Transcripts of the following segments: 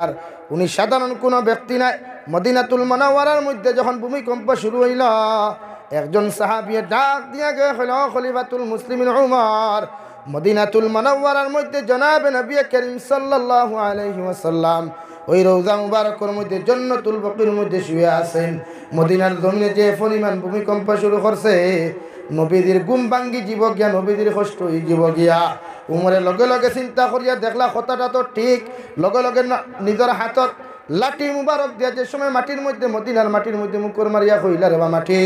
আর উনি সাধারণ কোনো ব্যক্তি নাই মদিনাতুল মানাওয়ারার মধ্যে যখন ভূমিকম্প শুরু হইল একজন সাহাবিয়ে ডাক দিয়া গে হইল খলিফাতুল মুসলিম উমর মদিনাতুল মানাওয়ারার মধ্যে জনাবে নবী করিম সাল্লাহ আলাইহি ওই রৌজা মুবারকর মধ্যে জন্নতুল বকির মধ্যে শুয়ে আসেন মদিনার জমিনে যে পরিমাণ ভূমিকম্প শুরু করছে নবীদের গুম ভাঙ্গি জীব গিয়া নবীদের কষ্ট জীব গিয়া উমরে লগে লগে চিন্তা করিয়া দেখলা কথাটা তো ঠিক লগে লগে নিজের হাতত লাঠি মুবারক দিয়া যে সময় মাটির মধ্যে মদিনার মাটির মধ্যে মুকুর মারিয়া কইলা রে মাটি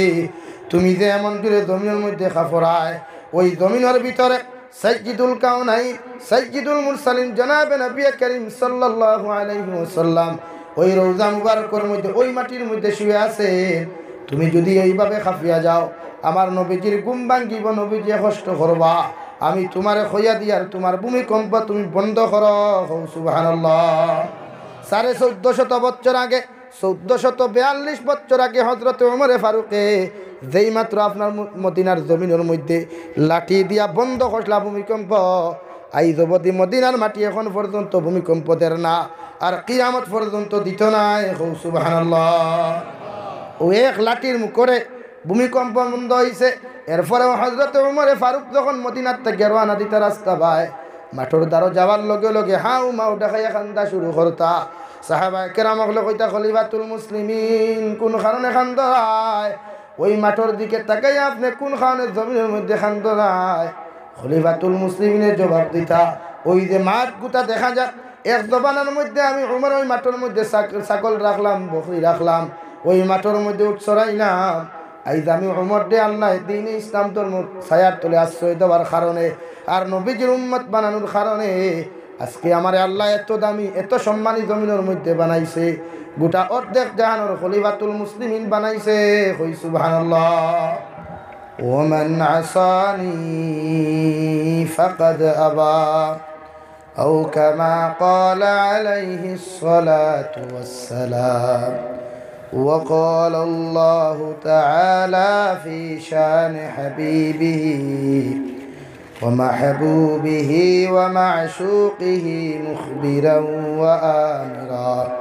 তুমি যে এমন দূরে জমিনের মধ্যে খাফরায় ওই জমিনের ভিতরে সাইজিদুল কাউনাই সাইজিদুল মুরসালিম জনাবে নবী করিম সাল্লাল্লাহু ওই রোজা মুবারকর মধ্যে ওই মাটির মধ্যে শুয়ে আছে তুমি যদি এইভাবে খাফিয়া যাও আমার নবীজির গুম্বাঙ্গিব নবীজি কষ্ট করবা আমি তোমার হইয়া দিয়ার তোমার ভূমিকম্প তুমি বন্ধ করো হৌ সুবাহান সাড়ে চৌদ্দ শত বছর আগে চৌদ্দ শত বেয়াল্লিশ বছর আগে হজরত উমরে ফারুকে যেই মাত্র আপনার মদিনার জমিনের মধ্যে লাঠি দিয়া বন্ধ করলা ভূমিকম্প আই যুবতী মদিনার মাটি এখন পর্যন্ত ভূমিকম্প দের না আর কিয়ামত পর্যন্ত দিত নাই হৌ সুবাহান ও এক লাঠির মুখরে ভূমিকম্প বন্ধ হয়েছে এরপরেও হজরত উমরে ফারুক যখন মদিনার থেকে রোয়ানা দিতে রাস্তা পায় মাঠোর দ্বারো যাওয়ার লগে লগে হাউ মাউ ডাকাইয়া খান্দা শুরু করতা সাহাবা কেরাম কইতা খলিফাতুল মুসলিমিন কোন কারণে খান্দায় ওই মাঠোর দিকে তাকাই আপনি কোন কারণে জমির মধ্যে খান্দরায় খলিফাতুল মুসলিমিনের জবাব দিতা ওই যে মাঠ গুতা দেখা যাক এক জবানের মধ্যে আমি উমর ওই মাঠোর মধ্যে ছাগল রাখলাম বকরি রাখলাম ওই মাঠোর মধ্যে উৎসরাইলাম আইজ আমি দে আল্লাহ দিন ইসলাম তোর ছায়ার তোলে আশ্রয় দেওয়ার কারণে আর নবীজির উম্মত বানানোর কারণে আজকে আমার আল্লাহ এত দামি এত সম্মানী জমিনের মধ্যে বানাইছে গোটা অর্ধেক জাহানোর হলিবাতুল মুসলিম বানাইছে হই সুবহানাল্লাহ ওমান আসানি ফাকাদ আবা أو كما قال عليه الصلاة والسلام وقال الله تعالى في شان حبيبه ومحبوبه ومعشوقه مخبرا وآمرا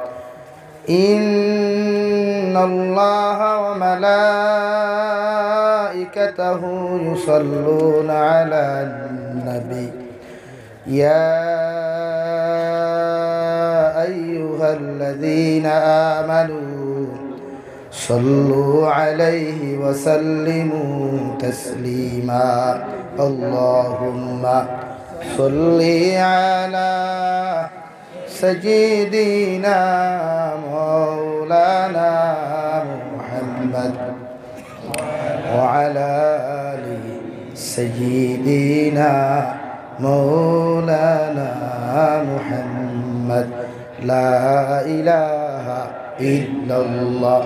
إن الله وملائكته يصلون على النبي يا أيها الذين آمنوا صلوا عليه وسلموا تسليما اللهم صل على سجدينا مولانا محمد وعلى آل سجدينا مولانا محمد لا إله إلا الله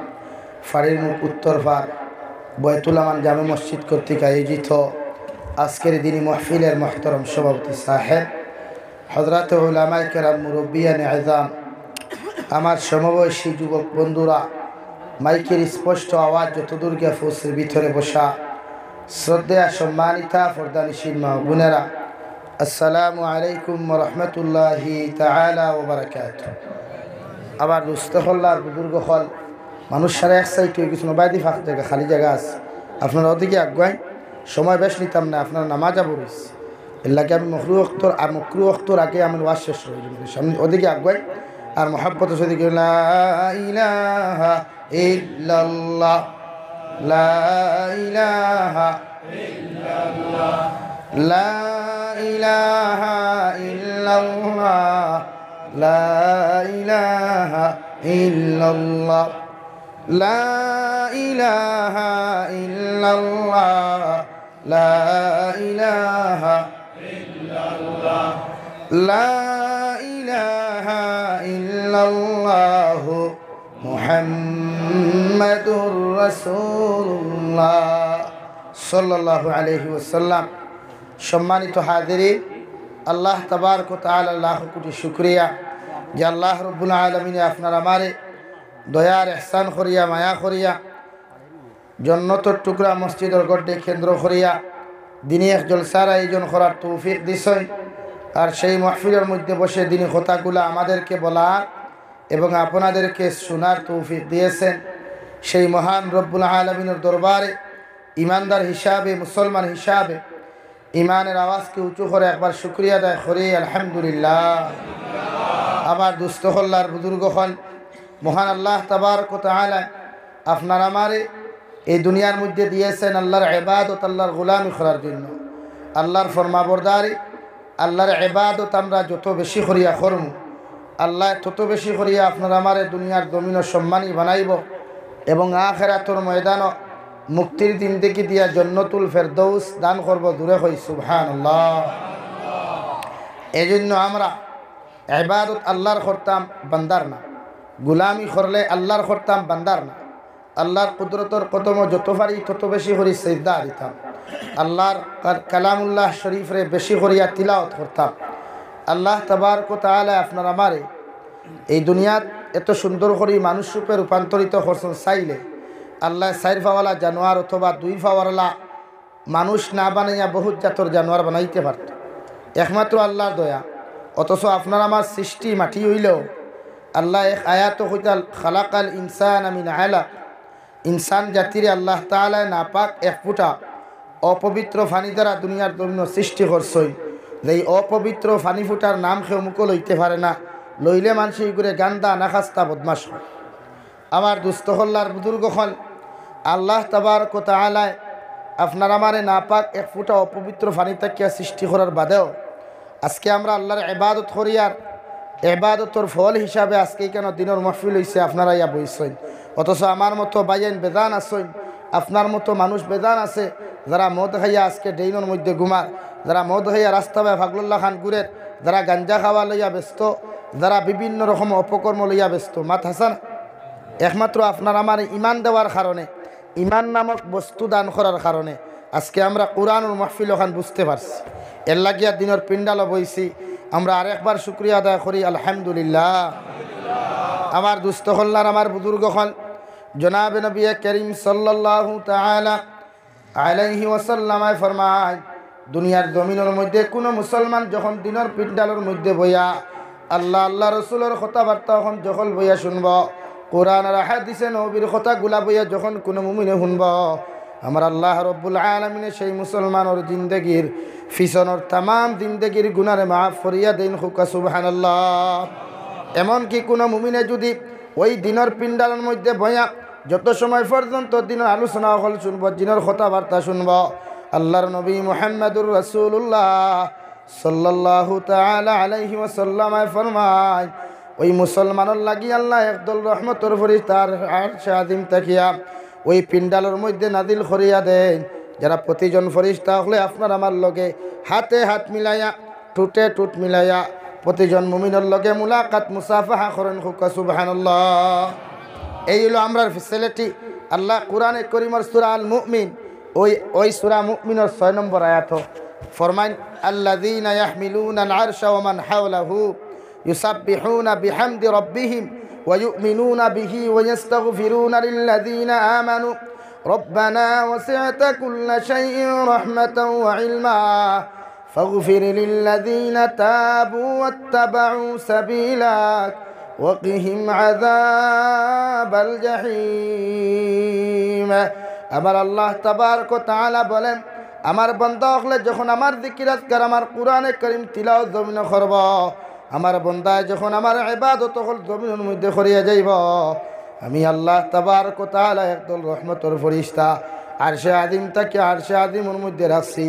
ফাড়ির মুখ উত্তর ফার বয়তুলামান জামে মসজিদ কর্তৃক আয়োজিত আজকের দিনই মহফিলের মহতরম সভাপতি সাহেব হজরত উলামায় কেরাম মুরব্বিয়ান আজাম আমার সমবয়সী যুবক বন্ধুরা মাইকের স্পষ্ট আওয়াজ যতদূর গেফুসের ভিতরে বসা শ্রদ্ধা সম্মানিতা ফরদানিসীন মা বোনেরা আসসালামু আলাইকুম রহমতুল্লাহ তালা ওবরাকাত আবার রুস্তহল্লার বুজুর্গ হল মানুষ সারা এক সাইড হয়ে গেছিল বাইদি ফাঁকা জায়গা খালি জায়গা আছে আপনার অদিকে আগুয়াই সময় বেশ নিতাম না আপনার নামাজ আবরিস এর আমি মকরু অক্তর আর মকরু অক্তর আগে আমি ওয়াজ শেষ হয়ে যাবো আমি ওদিকে আগুয়াই আর মহাব্বত সেদিকে ইহ ইহ لا إله إلا الله لا إله إلا الله لا إله إلا الله محمد رسول الله صلى الله عليه وسلم شماني تحاضري الله تبارك وتعالى الله كتير شكريا جل الله رب العالمين يا أفنى رماري দয়ার এহসান করিয়া মায়া করিয়া জন্নতর টুকরা মসজিদর গড্ডে কেন্দ্র করিয়া দিনে এক জলসার আয়োজন করার তৌফিক দিছই আর সেই মাহফিলের মধ্যে বসে দিনে কথাগুলো আমাদেরকে বলা এবং আপনাদেরকে শোনার তৌফিক দিয়েছেন সেই মহান রব্বুল আলমিনের দরবারে ইমানদার হিসাবে মুসলমান হিসাবে ইমানের আওয়াজকে উঁচু করে একবার শুক্রিয়া দেয় হরি আলহামদুলিল্লাহ আমার দুস্থ হল্লার বুজুর্গ হল মহান আল্লাহ তাবার কোথায় আপনার আমারে এই দুনিয়ার মধ্যে দিয়েছেন আল্লাহর এবাদত আল্লাহর গোলামি করার জন্য আল্লাহর ফরমাবরদারি আল্লাহর এবাদত আমরা যত বেশি করিয়া করম আল্লাহ তত বেশি করিয়া আপনার আমারে দুনিয়ার দমিন সম্মানী বানাইব এবং আখেরাতর ময়দানও মুক্তির দিন দেখি দিয়া জন্নতুল ফেরদৌস দান করব দূরে হই সুবহান আল্লাহ এজন্য আমরা এবাদত আল্লাহর করতাম বান্দার না গুলামি করলে আল্লাহর করতাম বান্দার না আল্লাহর কুদরতর কতম যত পারি তত বেশি করি সেজদা দিতাম আল্লাহর কালামুল্লাহ শরীফরে বেশি করিয়া তিলাওত করতাম আল্লাহ তাবার কোথায় আপনার আমারে এই দুনিয়াত এত সুন্দর করি মানুষ রূপে রূপান্তরিত হরসন চাইলে আল্লাহ চাইর ফাওয়ালা জানোয়ার অথবা দুই ফাওয়ালা মানুষ না বানাইয়া বহুত জাতর জানোয়ার বানাইতে পারত একমাত্র আল্লাহর দয়া অথচ আপনার আমার সৃষ্টি মাটি হইলেও আল্লাহ এক আয়াত হইতাল খালাকাল ইনসান আমিন আয়লা ইনসান জাতিরে আল্লাহ তালায় নাপাক এক ফুটা অপবিত্র ফানি দ্বারা দুনিয়ার দৈন্য সৃষ্টি করছই যে অপবিত্র ফানি ফুটার নাম খেয়ে মুখ লইতে পারে না লইলে মানুষ করে গান্দা নাখাস্তা বদমাস হয় আমার দুস্তহল্লার বুজুর্গ হল আল্লাহ তাবার কোথা আলায় আপনার আমারে নাপাক এক ফুটা অপবিত্র ফানি তাকিয়া সৃষ্টি করার বাদেও আজকে আমরা আল্লাহর এবাদত করিয়ার এবাদতর ফল হিসাবে আজকে কেন দিনের মহফিল হয়েছে আপনারা ইয়া বইসেন অথচ আমার মতো বাইন বেদান আছেন আপনার মতো মানুষ বেদান আছে যারা মদ খাইয়া আজকে ডেইনের মধ্যে ঘুমার যারা মদ খাইয়া রাস্তা বাই ফাগলুল্লাহ খান গুরের যারা গাঞ্জা খাওয়া লইয়া ব্যস্ত যারা বিভিন্ন রকম অপকর্ম লইয়া ব্যস্ত মাত হাসান একমাত্র আপনার আমার ইমান দেওয়ার কারণে ইমান নামক বস্তু দান করার কারণে আজকে আমরা কোরআন মাহফিল খান বুঝতে পারছি এর লাগিয়া দিনের পিন্ডালও বইছি আমরা আরেকবার শুক্রিয়া আদায় করি আলহামদুলিল্লাহ আমার দুস্থ হল্লার আমার বুজুর্গ হল জনাব নবী করিম সাল্লাহু তালা আলাইহি ওয়াসাল্লামায় ফরমায় দুনিয়ার জমিনের মধ্যে কোনো মুসলমান যখন দিনের পিন্ডালের মধ্যে বইয়া আল্লাহ আল্লাহ রসুলের কথাবার্তা যখন যখন বইয়া শুনব কোরআন রাহা দিছে নবীর কথা গুলা বইয়া যখন কোনো মুমিনে শুনব আমার আল্লাহ রব্বুল আলমিনে সেই মুসলমানের জিন্দগির ফিসনর তাম জিন্দগির গুনারে মাফ ফরিয়া দিন হুকা সুবাহান এমনকি কোনো মুমিনে যদি ওই দিনের পিণ্ডালের মধ্যে বয়া যত সময় পর্যন্ত দিনের আলোচনা হল শুনব দিনের কথাবার্তা শুনব আল্লাহর নবী মোহাম্মদুর রসুল্লাহ সাল্লাহ আলাইহি ওসাল্লামায় ফরমায় ওই মুসলমানের লাগি আল্লাহ একদল রহমতর ফরি তার আর শাহিম তাকিয়া ওই পিণ্ডালের মধ্যে নাদিল করিয়া দেয় যারা প্রতিজন ফরিস্তা হলে আপনার আমার লগে হাতে হাত মিলাইয়া টুটে টুট মিলাইয়া প্রতিজন মুমিনের লগে মুলাকাত মুসাফাহা করেন হুকা সুবাহান্লাহ এই হলো আমরার ফেসিলিটি আল্লাহ কোরআনে করিমর সুরা আল মুমিন ওই ওই সুরা মুমিনের ছয় নম্বর আয়াত ফরমাইন আল্লাহ يحملون العرش يسبحون بحمد ربهم ويؤمنون به ويستغفرون للذين آمنوا ربنا وسعت كل شيء رحمة وعلما فاغفر للذين تابوا واتبعوا سبيلك وقهم عذاب الجحيم أمر الله تبارك وتعالى بلن أمر بنداخ لجخون أمر ذكرت كر أمر قرآن الكريم تلاو زمن خربا أمر بنداخ لجخون أمر عبادة تخل زمن المدخور يجيبا আমি আল্লাহ তাবার কোথাল একদল রহমতর ফরিস্তা সে আদিম তাকে সে আদিমের মধ্যে রাখছি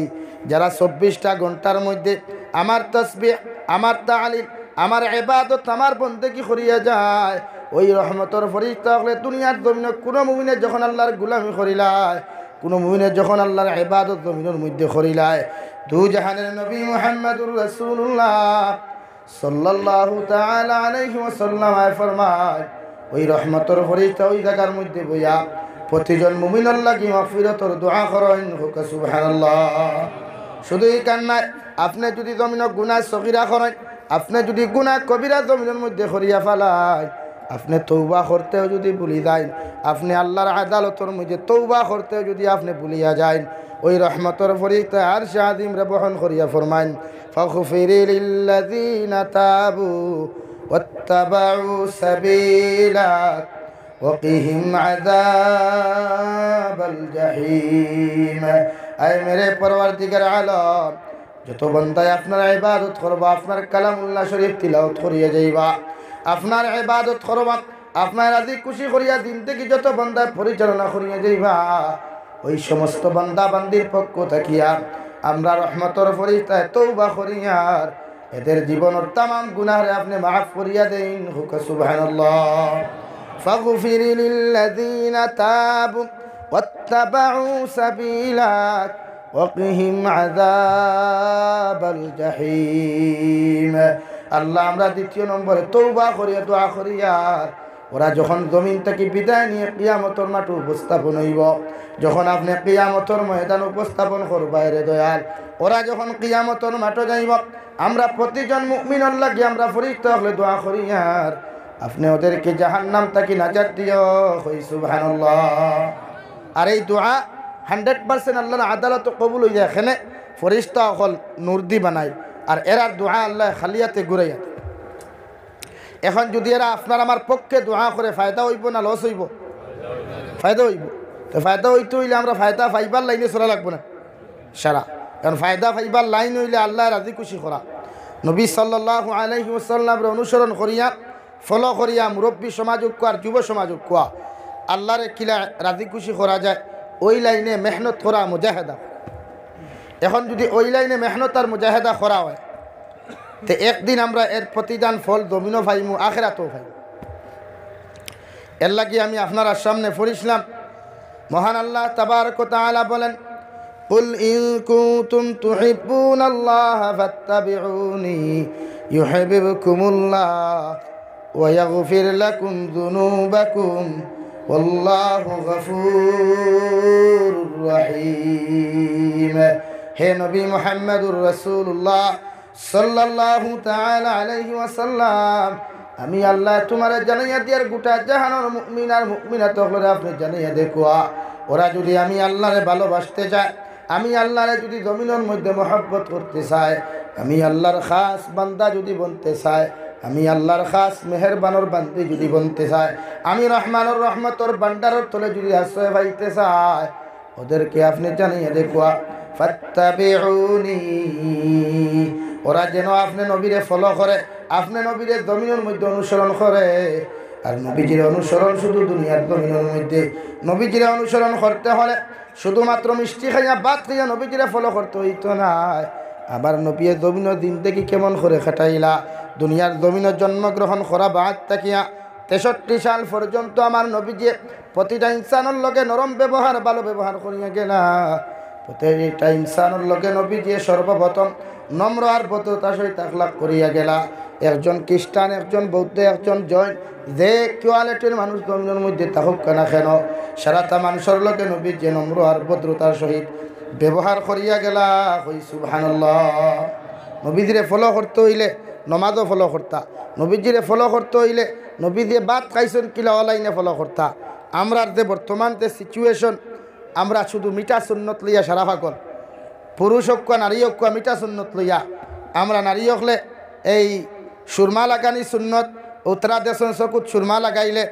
যারা চব্বিশটা ঘন্টার মধ্যে আমার তসবি আমার তালিম আমার এবাদত আমার বন্দেকি করিয়া যায় ওই রহমতর ফরিস্তা হলে দুনিয়ার জমিনে কোনো মুমিনে যখন আল্লাহর গুলামি করিলায় কোনো মুমিনে যখন আল্লাহর এবাদত জমিনের মধ্যে করিলায় দু জাহানের নবী মোহাম্মদুর রসুল্লাহ সাল্লাহ তালাইহি ওসাল্লামায় ফরমায় ওই রহমতর ফরিস্তা ওই জায়গার মধ্যে বইয়া প্রতিজন মুমিনর লাগি মাফিরতর দোয়া করেন হুকা শুধু এই কান্নায় আপনি যদি জমিন গুণা সকিরা করেন আপনি যদি গুণা কবিরা জমিনের মধ্যে সরিয়া ফেলায় আপনি তৌবা করতেও যদি ভুলি যায় আপনি আল্লাহর আদালতর মধ্যে তৌবা করতেও যদি আপনি ভুলিয়া যায় ওই রহমতর ফরিস্তা আর শাহিম রে বহন করিয়া ফরমাইন ফখফিরিল্লাযীনা তাবু واتبعوا سبيلك وقهم عذاب الجحيم أي مرے پروردگار عالم যত বন্দাই আপনার ইবাদত করবা আপনার কালামুল্লাহ শরীফ তিলাওত করিয়া যাইবা আপনার ইবাদত করবা আপনার আজি খুশি করিয়া দিন থেকে যত বন্দায় পরিচালনা করিয়া যাইবা ওই সমস্ত বান্দা বান্দির পক্ষ থাকিয়া আমরা রহমতর ফরিস্তায় তৌবা করিয়ার এদের জীবনের তাম গুনাহরে আপনি মাফ করিয়া দেন হুক সুবহানাল্লাহ فاغفر للذين تابوا واتبعوا سبيلك وقهم عذاب الجحيم আল্লাহ আমরা দ্বিতীয় নম্বরে তৌবা করিয়া দোয়া করিয়া ওরা যখন জমিন থেকে বিদায় নিয়ে কিয়ামতর মাঠে উপস্থাপন হইব যখন আপনি কিয়ামতর ময়দান উপস্থাপন করবাই রে দয়াল ওরা যখন কিয়ামতর মাঠে যাইব আমরা প্রতিজন মুমিনর লাগি আমরা ফরিক্ত হলে দোয়া করি আর আপনি ওদেরকে জাহান নাম তাকি নাজার দিও হই সুবাহ আর এই দোয়া হান্ড্রেড পার্সেন্ট আল্লাহ আদালত কবুল হইয়া এখানে ফরিস্তা অকল নূর্দি বানায় আর এরার দোয়া আল্লাহ খালিয়াতে ঘুরাইয়াতে এখন যদি এরা আপনার আমার পক্ষে দোয়া করে ফায়দা হইব না লস হইব ফায়দা হইব তো ফায়দা হইতে হইলে আমরা ফায়দা ফাইবার লাইনে চলা লাগবো না সারা কারণ ফায়দা ফাইবার লাইন হইলে আল্লাহ রাজি খুশি করা নবী সাল্লাহ আলহি অনুসরণ করিয়া ফলো করিয়া মুরব্বী সমাজক আর যুব সমাজক কোয়া আল্লাহরে কিলা রাজি খুশি করা যায় ওই লাইনে মেহনত করা মুজাহেদা এখন যদি ওই লাইনে মেহনত আর মুজাহেদা করা হয় তো একদিন আমরা এর প্রতিদান ফল দমিনও ভাইমু আখেরাতেও ভাই এর লাগি আমি আপনার সামনে ফুরিসলাম মহান আল্লাহ তাবার কোতালা বলেন قل إن كنتم تحبون الله فاتبعوني يحببكم الله ويغفر لكم ذنوبكم والله غفور رحيم হে নবী মোহাম্মদুর রসুল্লাহ সাল্লাল্লাহু তাআলা আলাইহি ওয়াসাল্লাম আমি আল্লাহ তোমার জানাইয়া দিয়ার গোটা জাহানোর মুমিন আর মুমিনা তখন আপনি জানাইয়া দেখুয়া ওরা যদি আমি আল্লাহরে ভালোবাসতে চায় আমি আল্লাহরে যদি জমিনের মধ্যে মহব্বত করতে চায় আমি আল্লাহর খাস বান্দা যদি বনতে চায় আমি আল্লাহর খাস মেহেরবানোর বান্দি যদি বনতে চায় আমি রহমানোর রহমতর বান্ডারর তলে যদি আশ্রয় পাইতে চায় ওদেরকে আপনি জানিয়ে দেখুয়া ফত্তাবিউনি ওরা যেন আপনি নবীরে ফলো করে আপনি নবীরে দমিনের মধ্যে অনুসরণ করে আর নবীজির অনুসরণ শুধু দুনিয়ার দমিনের মধ্যে নবীজিরে অনুসরণ করতে হলে শুধুমাত্র মিষ্টি খাইয়া বাদ খাইয়া নবীজিরে ফলো করতে হইতো না আবার নবীয়ে দমিনের দিন থেকে কেমন করে খাটাইলা দুনিয়ার দমিনের জন্মগ্রহণ করা বাদ থাকিয়া তেষট্টি সাল পর্যন্ত আমার নবীজি প্রতিটা ইনসানের লোকে নরম ব্যবহার ভালো ব্যবহার করিয়া গেলা প্রতিটা ইনসানের লোকে নবীজি সর্বপ্রথম নম্র আর ভদ্রতার সহিত তাকলাক করিয়া গেলা একজন খ্রিস্টান একজন বৌদ্ধ একজন জৈন যে কোয়ালিটির মানুষ জনজনের মধ্যে তাহুক কেনা কেন সারাটা মানুষের লোকে নবী যে নম্র আর ভদ্রতার সহিত ব্যবহার করিয়া গেলা হই সুবহানাল্লাহ নবীজিরে ফলো করতে হইলে নমাজও ফলো করতা নবীজিরে ফলো করতে হইলে নবী দিয়ে বাদ খাইছেন কিলা অলাইনে ফলো করতা আমরা যে বর্তমান যে সিচুয়েশন আমরা শুধু মিটা সুন্নত লইয়া সারা ভাগল পুরুষ হক নারী হক মিঠা সুন্নত লইয়া আমরা নারী হকলে এই সুরমা লাগানি সুন্নত উত্তরা দেশন চকুত সুরমা লাগাইলে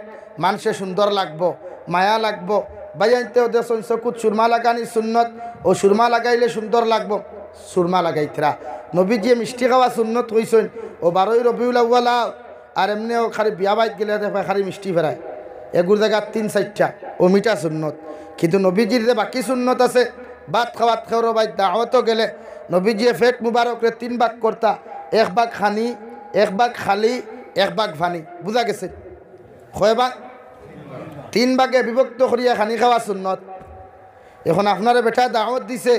মানুষে সুন্দর লাগবো মায়া লাগবো বাইয়াইতেও দেশন চকুত সুরমা লাগানি সুন্নত ও সুরমা লাগাইলে সুন্দর লাগবো সুরমা লাগাইতরা যে মিষ্টি খাওয়া সুন্নত কইসেন ও বারোই রবিউল আর এমনি ও খালি বিয়া বাইত গেলে দেখবা খালি মিষ্টি ফেরায় এগুর জায়গার তিন চারটা ও মিঠা সুন্নত কিন্তু নবীজির যে বাকি সুন্নত আছে ভাত খাওয়াত খেওরো ভাই দাওয়াতো গেলে নবীজিয়ে ফেট মুবারকরে তিন ভাগ কর্তা এক ভাগ খানি এক ভাগ খালি এক ভাগ ভানি বুঝা গেছে কয় ভাগ তিন ভাগে বিভক্ত করিয়া খানি খাওয়া সুন্নত এখন আপনারে বেটা দাওয়াত দিছে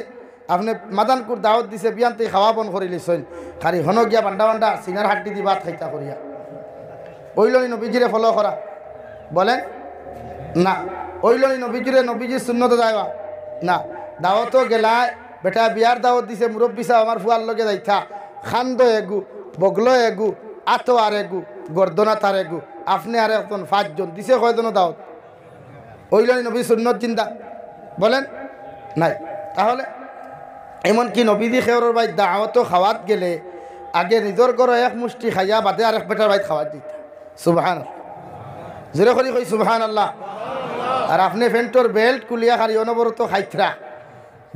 আপনি মাদানকুর দাওয়াত দিছে বিয়ান্তে খাওয়া বন করি লিছেন খালি হন গিয়া বান্ডা বান্ডা সিনার হাড্ডি দি ভাত খাইতা করিয়া ওইলনি নবীজিরে ফলো করা বলেন না ওইলনি নবীজিরে নবীজির শূন্যতা যাইবা না দাওয়াতও গেলায় বেটা বিয়ার দাওয়াত দিছে মুরব্বী সাহ আমার ফুয়ার লগে যাইথা খান্দ এগু বগল এগু আত আর এগু গর্দনা তার এগু আপনি আর একজন পাঁচজন দিছে কয়জন দাওয়াত ওইল নবী সুন্নত চিন্তা বলেন নাই তাহলে কি নবীদি খেয়র বাই দাওয়াতও খাওয়াত গেলে আগে নিজর ঘরে এক মুষ্টি খাইয়া বাদে আর এক বেটার বাইত খাওয়াত দিত সুবাহান জোরে করি কই সুবাহান আল্লাহ আর আপনি ফেন্টর বেল্ট কুলিয়া খারি অনবরত খাইথরা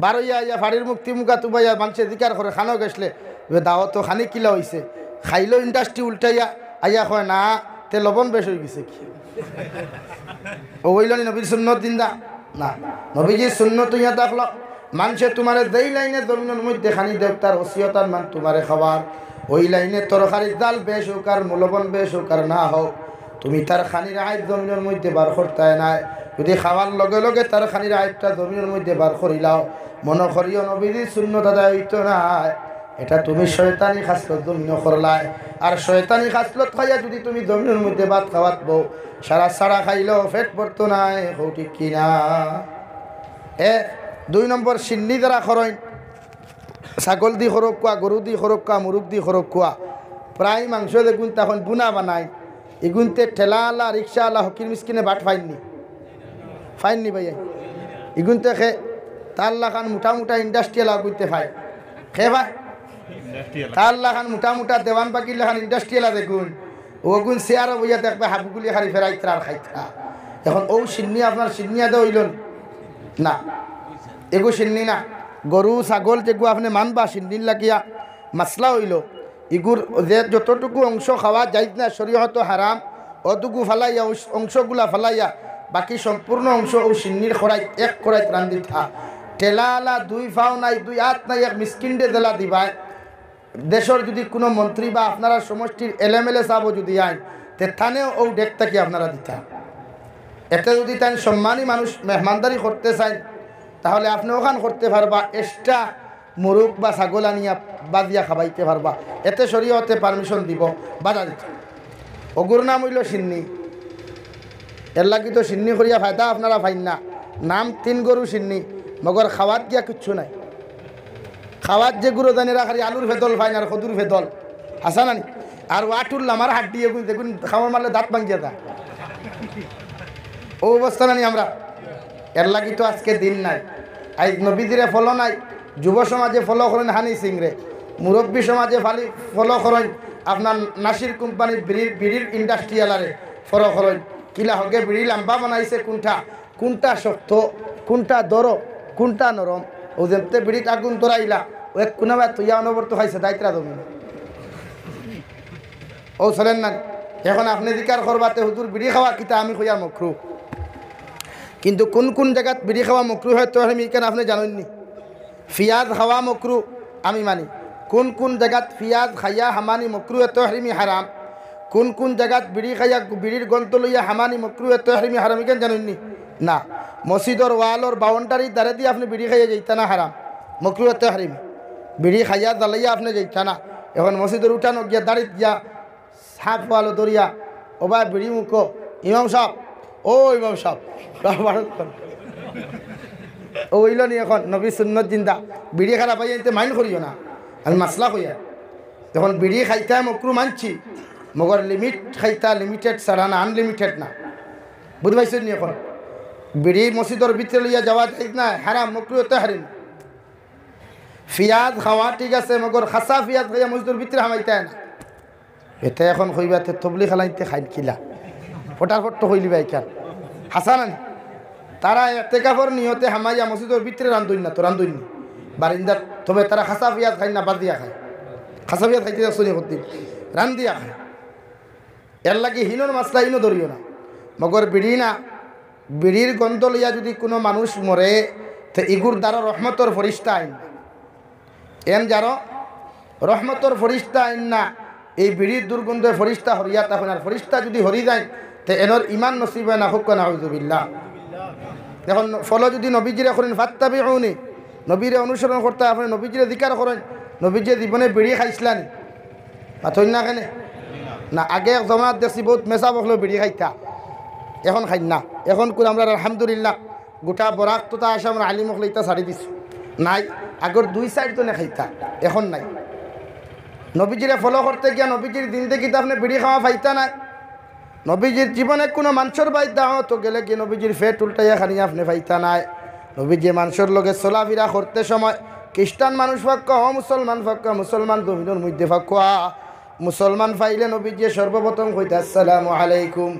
বারোইয়া ইয়া ফাড়ির মুক্তি মুখা তুবাইয়া মানুষে দিকার করে খানো গেছলে দাওয়া তো খানি কিলা হয়েছে খাইলেও ইন্ডাস্ট্রি উল্টাইয়া আইয়া কয় না তে লবণ বেশ হয়ে গেছে কি ওইল নবীর সুন্নত দিন দা না নবীজি সুন্নত ইয়া দেখল মানুষে তোমার যেই লাইনে জমিনের মধ্যে খানি দেবতার অসিয়তার মান তোমারে খাবার ওই লাইনে তরকারি ডাল বেশ হোক আর মূলবন বেশ হোক আর না হোক তুমি তার খানির আয় জমিনের মধ্যে বার করতে নাই যদি খাওয়ার লগে লগে তার খানির আয়টা জমির মধ্যে বার লাও মনে করিও নবীর শূন্য দাদা হইত না এটা তুমি শয়তানি খাসলত জমিন করলায় আর শয়তানি খাসলত খাইয়া যদি তুমি জমির মধ্যে ভাত খাওয়াত বউ সারা সারা খাইলেও ফেট পড়তো নাই হৌ ঠিক কিনা এ দুই নম্বর সিন্নি দ্বারা খরইন ছাগল দি সরক কোৱা গৰু দি সৰক কোৱা মুরুক দি সৰক কোৱা প্ৰায় মাংস দেখুন তখন বুনা বানায় এগুনতে ঠেলা আলা ৰিক্সা আলা হকিৰ মিচকিনে বাট ফাইননি ফাইন নি ভাই ইগুন তো খে তার লাখান মোটা মোটা ইন্ডাস্ট্রিয়াল করতে ফাই খে ভাই তার লাখান মোটা মোটা দেওয়ান বাকির লাখান ইন্ডাস্ট্রিয়াল দেখুন ওগুন চেয়ার বইয়া দেখবে হাবুগুলি খালি ফেরাই আর খাইতা এখন ও সিন্নি আপনার দে হইল না এগু সিন্নি না গরু ছাগল যেগু আপনি মানবা সিন্নির লাগিয়া মাসলা হইল ইগুর যে যতটুকু অংশ খাওয়া যাই না শরীর হতো হারাম অতটুকু ফালাইয়া অংশগুলা ফালাইয়া বাকি সম্পূর্ণ অংশ ও সিন্নির খোড়াই এক খোড়াই রান্ধি থা ঠেলা দুই ফাও নাই দুই হাত নাই এক মিসকিন্ডে দেলা দিবায় দেশের যদি কোনো মন্ত্রী বা আপনারা সমষ্টির এলেমেলে চাবো যদি আইন তেথানেও ও ডেক থাকি আপনারা দিতা এতে যদি তাই সম্মানী মানুষ মেহমানদারি করতে চান তাহলে আপনি ওখান করতে পারবা এক্সট্রা মুরুক বা ছাগল আনিয়া বাজিয়া খাবাইতে পারবা এতে শরীয়তে পারমিশন দিব বাধা দিত ওগুর নাম হইল সিন্নি এর লাগি তো সিন্নি করিয়া ফায়দা আপনারা ফাইন না নাম তিন গরু সিন্নি মগর খাওয়াত গিয়া কিচ্ছু নাই খাওয়াত যে গুরু জানিরা খালি আলুর ভেদল ফাইন আর খদুর ভেদল আসা নানি আর ওয়াটুর লামার হাট দিয়ে দেখুন খাওয়ার মারলে দাঁত ভাঙিয়ে দা ও অবস্থা নানি আমরা এর লাগি তো আজকে দিন নাই আই নবীজিরে ফলো নাই যুব সমাজে ফলো করেন হানি সিংরে মুরব্বী সমাজে ফালি ফলো করেন আপনার নাসির কোম্পানির বিড়ির বিড়ির ইন্ডাস্ট্রিয়ালারে ফলো করেন কিলা হকে বিড়ি লাম্বা বানাইছে কোনটা কোনটা শক্ত কোনটা দর কোনটা নরম ও যেমতে বিড়িত আগুন তোরাইলা ও এক কোন তুইয়া অনবর্ত হয়েছে দায়িত্রা তুমি ও চলেন না এখন আপনি জিকার করবাতে হুজুর বিড়ি খাওয়া কিতা আমি খুঁয়া মখরু কিন্তু কোন কোন জায়গাত বিড়ি খাওয়া মকরু হয় তো আমি কেন আপনি জানেননি ফিয়াজ খাওয়া মকরু আমি মানি কোন কোন জায়গাত ফিয়াজ খাইয়া হামানি মকরু এত হারিমি হারাম কোন কোন জায়গাত বিড়ি খাইয়া বিড়ির গন্ত লইয়া হামানি মক্রু এত হারিমি কেন জানেননি না মসজিদর ওয়ালর বাউন্ডারির দ্বারে দিয়ে আপনি বিড়ি খাইয়া যাইতা না হারাম মক্রু এত হারিমি বিড়ি খাইয়া জ্বালাইয়া আপনি যাইতা না এখন মসজিদের উঠানো গিয়া দাঁড়িত গিয়া সাপ ওয়ালো দরিয়া ওবা বিড়ি মুখ ইমাম সাপ ও ইমাম সাপ ও ওইল নি এখন নবী সুন্নত জিন্দা বিড়ি খারাপ পাইয়া মাইন্ড করিও না আমি মাসলা কইয়া এখন বিড়ি খাইতে মক্রু মানছি মগর লিমিট খাইতা লিমিটেড ছাড়া না আনলিমিটেড না বুঝতে পাইছেন নি এখন বিড়ি মসজিদর ভিতরে লইয়া যাওয়া ঠিক না হারাম মকরুতে হারিন ফিয়াজ খাওয়া ঠিক আছে মগর খাসা ফিয়াজ খাইয়া মসজিদর ভিতরে হামাইতে না এটা এখন কইবাতে তবলি খালাইতে খাইন কিলা ফটাফট তো হইলি হাসা না তারা কাপড় নিহতে হামাইয়া মসজিদর ভিতরে রান্ধুন না তো রান্ধুন নি বারিন্দার তবে তারা খাসা পিয়াজ খাই না বাদ দিয়া খায় খাসা পিয়াজ খাইতে যাচ্ছ নিহত দিন রান্ধিয়া খায় এর লাগে হিনোর মাসলা হিনো ধরিও না মগর বিড়ি না বিড়ির গন্ধ লইয়া যদি কোনো মানুষ মরে তো ইগুর দ্বারা রহমতর ফরিস্তা আইন এন যার রহমতর ফরিস্তা আইন না এই বিড়ির দুর্গন্ধে ফরিস্তা হরিয়া তখন আর ফরিস্তা যদি হরি যায় তো এনর ইমান নসিব না হোক না হজুবিল্লা এখন ফল যদি নবীজিরে করেন ফাত্তাবি হউনি নবীরে অনুসরণ করতে আপনি নবীজিরে দিকার করেন নবীজিরে জীবনে বিড়ি খাইছিলানি পাথর না কেনে না আগে এক জমাত দেখছি বহুত মেসা বকলো বিড়ি খাইতা এখন খাই না এখন কোন আমরা আলহামদুলিল্লাহ গোটা বরাক তো তা আসে আমরা আলিমুখ লাইতা সারি দিছি নাই আগর দুই সাইড তো না খাইতা এখন নাই নবীজিরে ফলো করতে গিয়া নবীজির দিন দেখি তো আপনি বিড়ি খাওয়া ফাইতা নাই নবীজির জীবনে কোনো মানুষের বাইর দাও তো গেলে কি নবীজির ফেট উল্টাইয়া খানি আপনি ফাইতা নাই নবীজি মানুষের লগে চলাফেরা করতে সময় খ্রিস্টান মানুষ ফাক্কা অ মুসলমান ফাক্কা মুসলমান দুজনের মধ্যে ফাক্কা মুসলমান ফাইলে নবীর যে সর্বপ্রথম হইতা আসসালামু আলাইকুম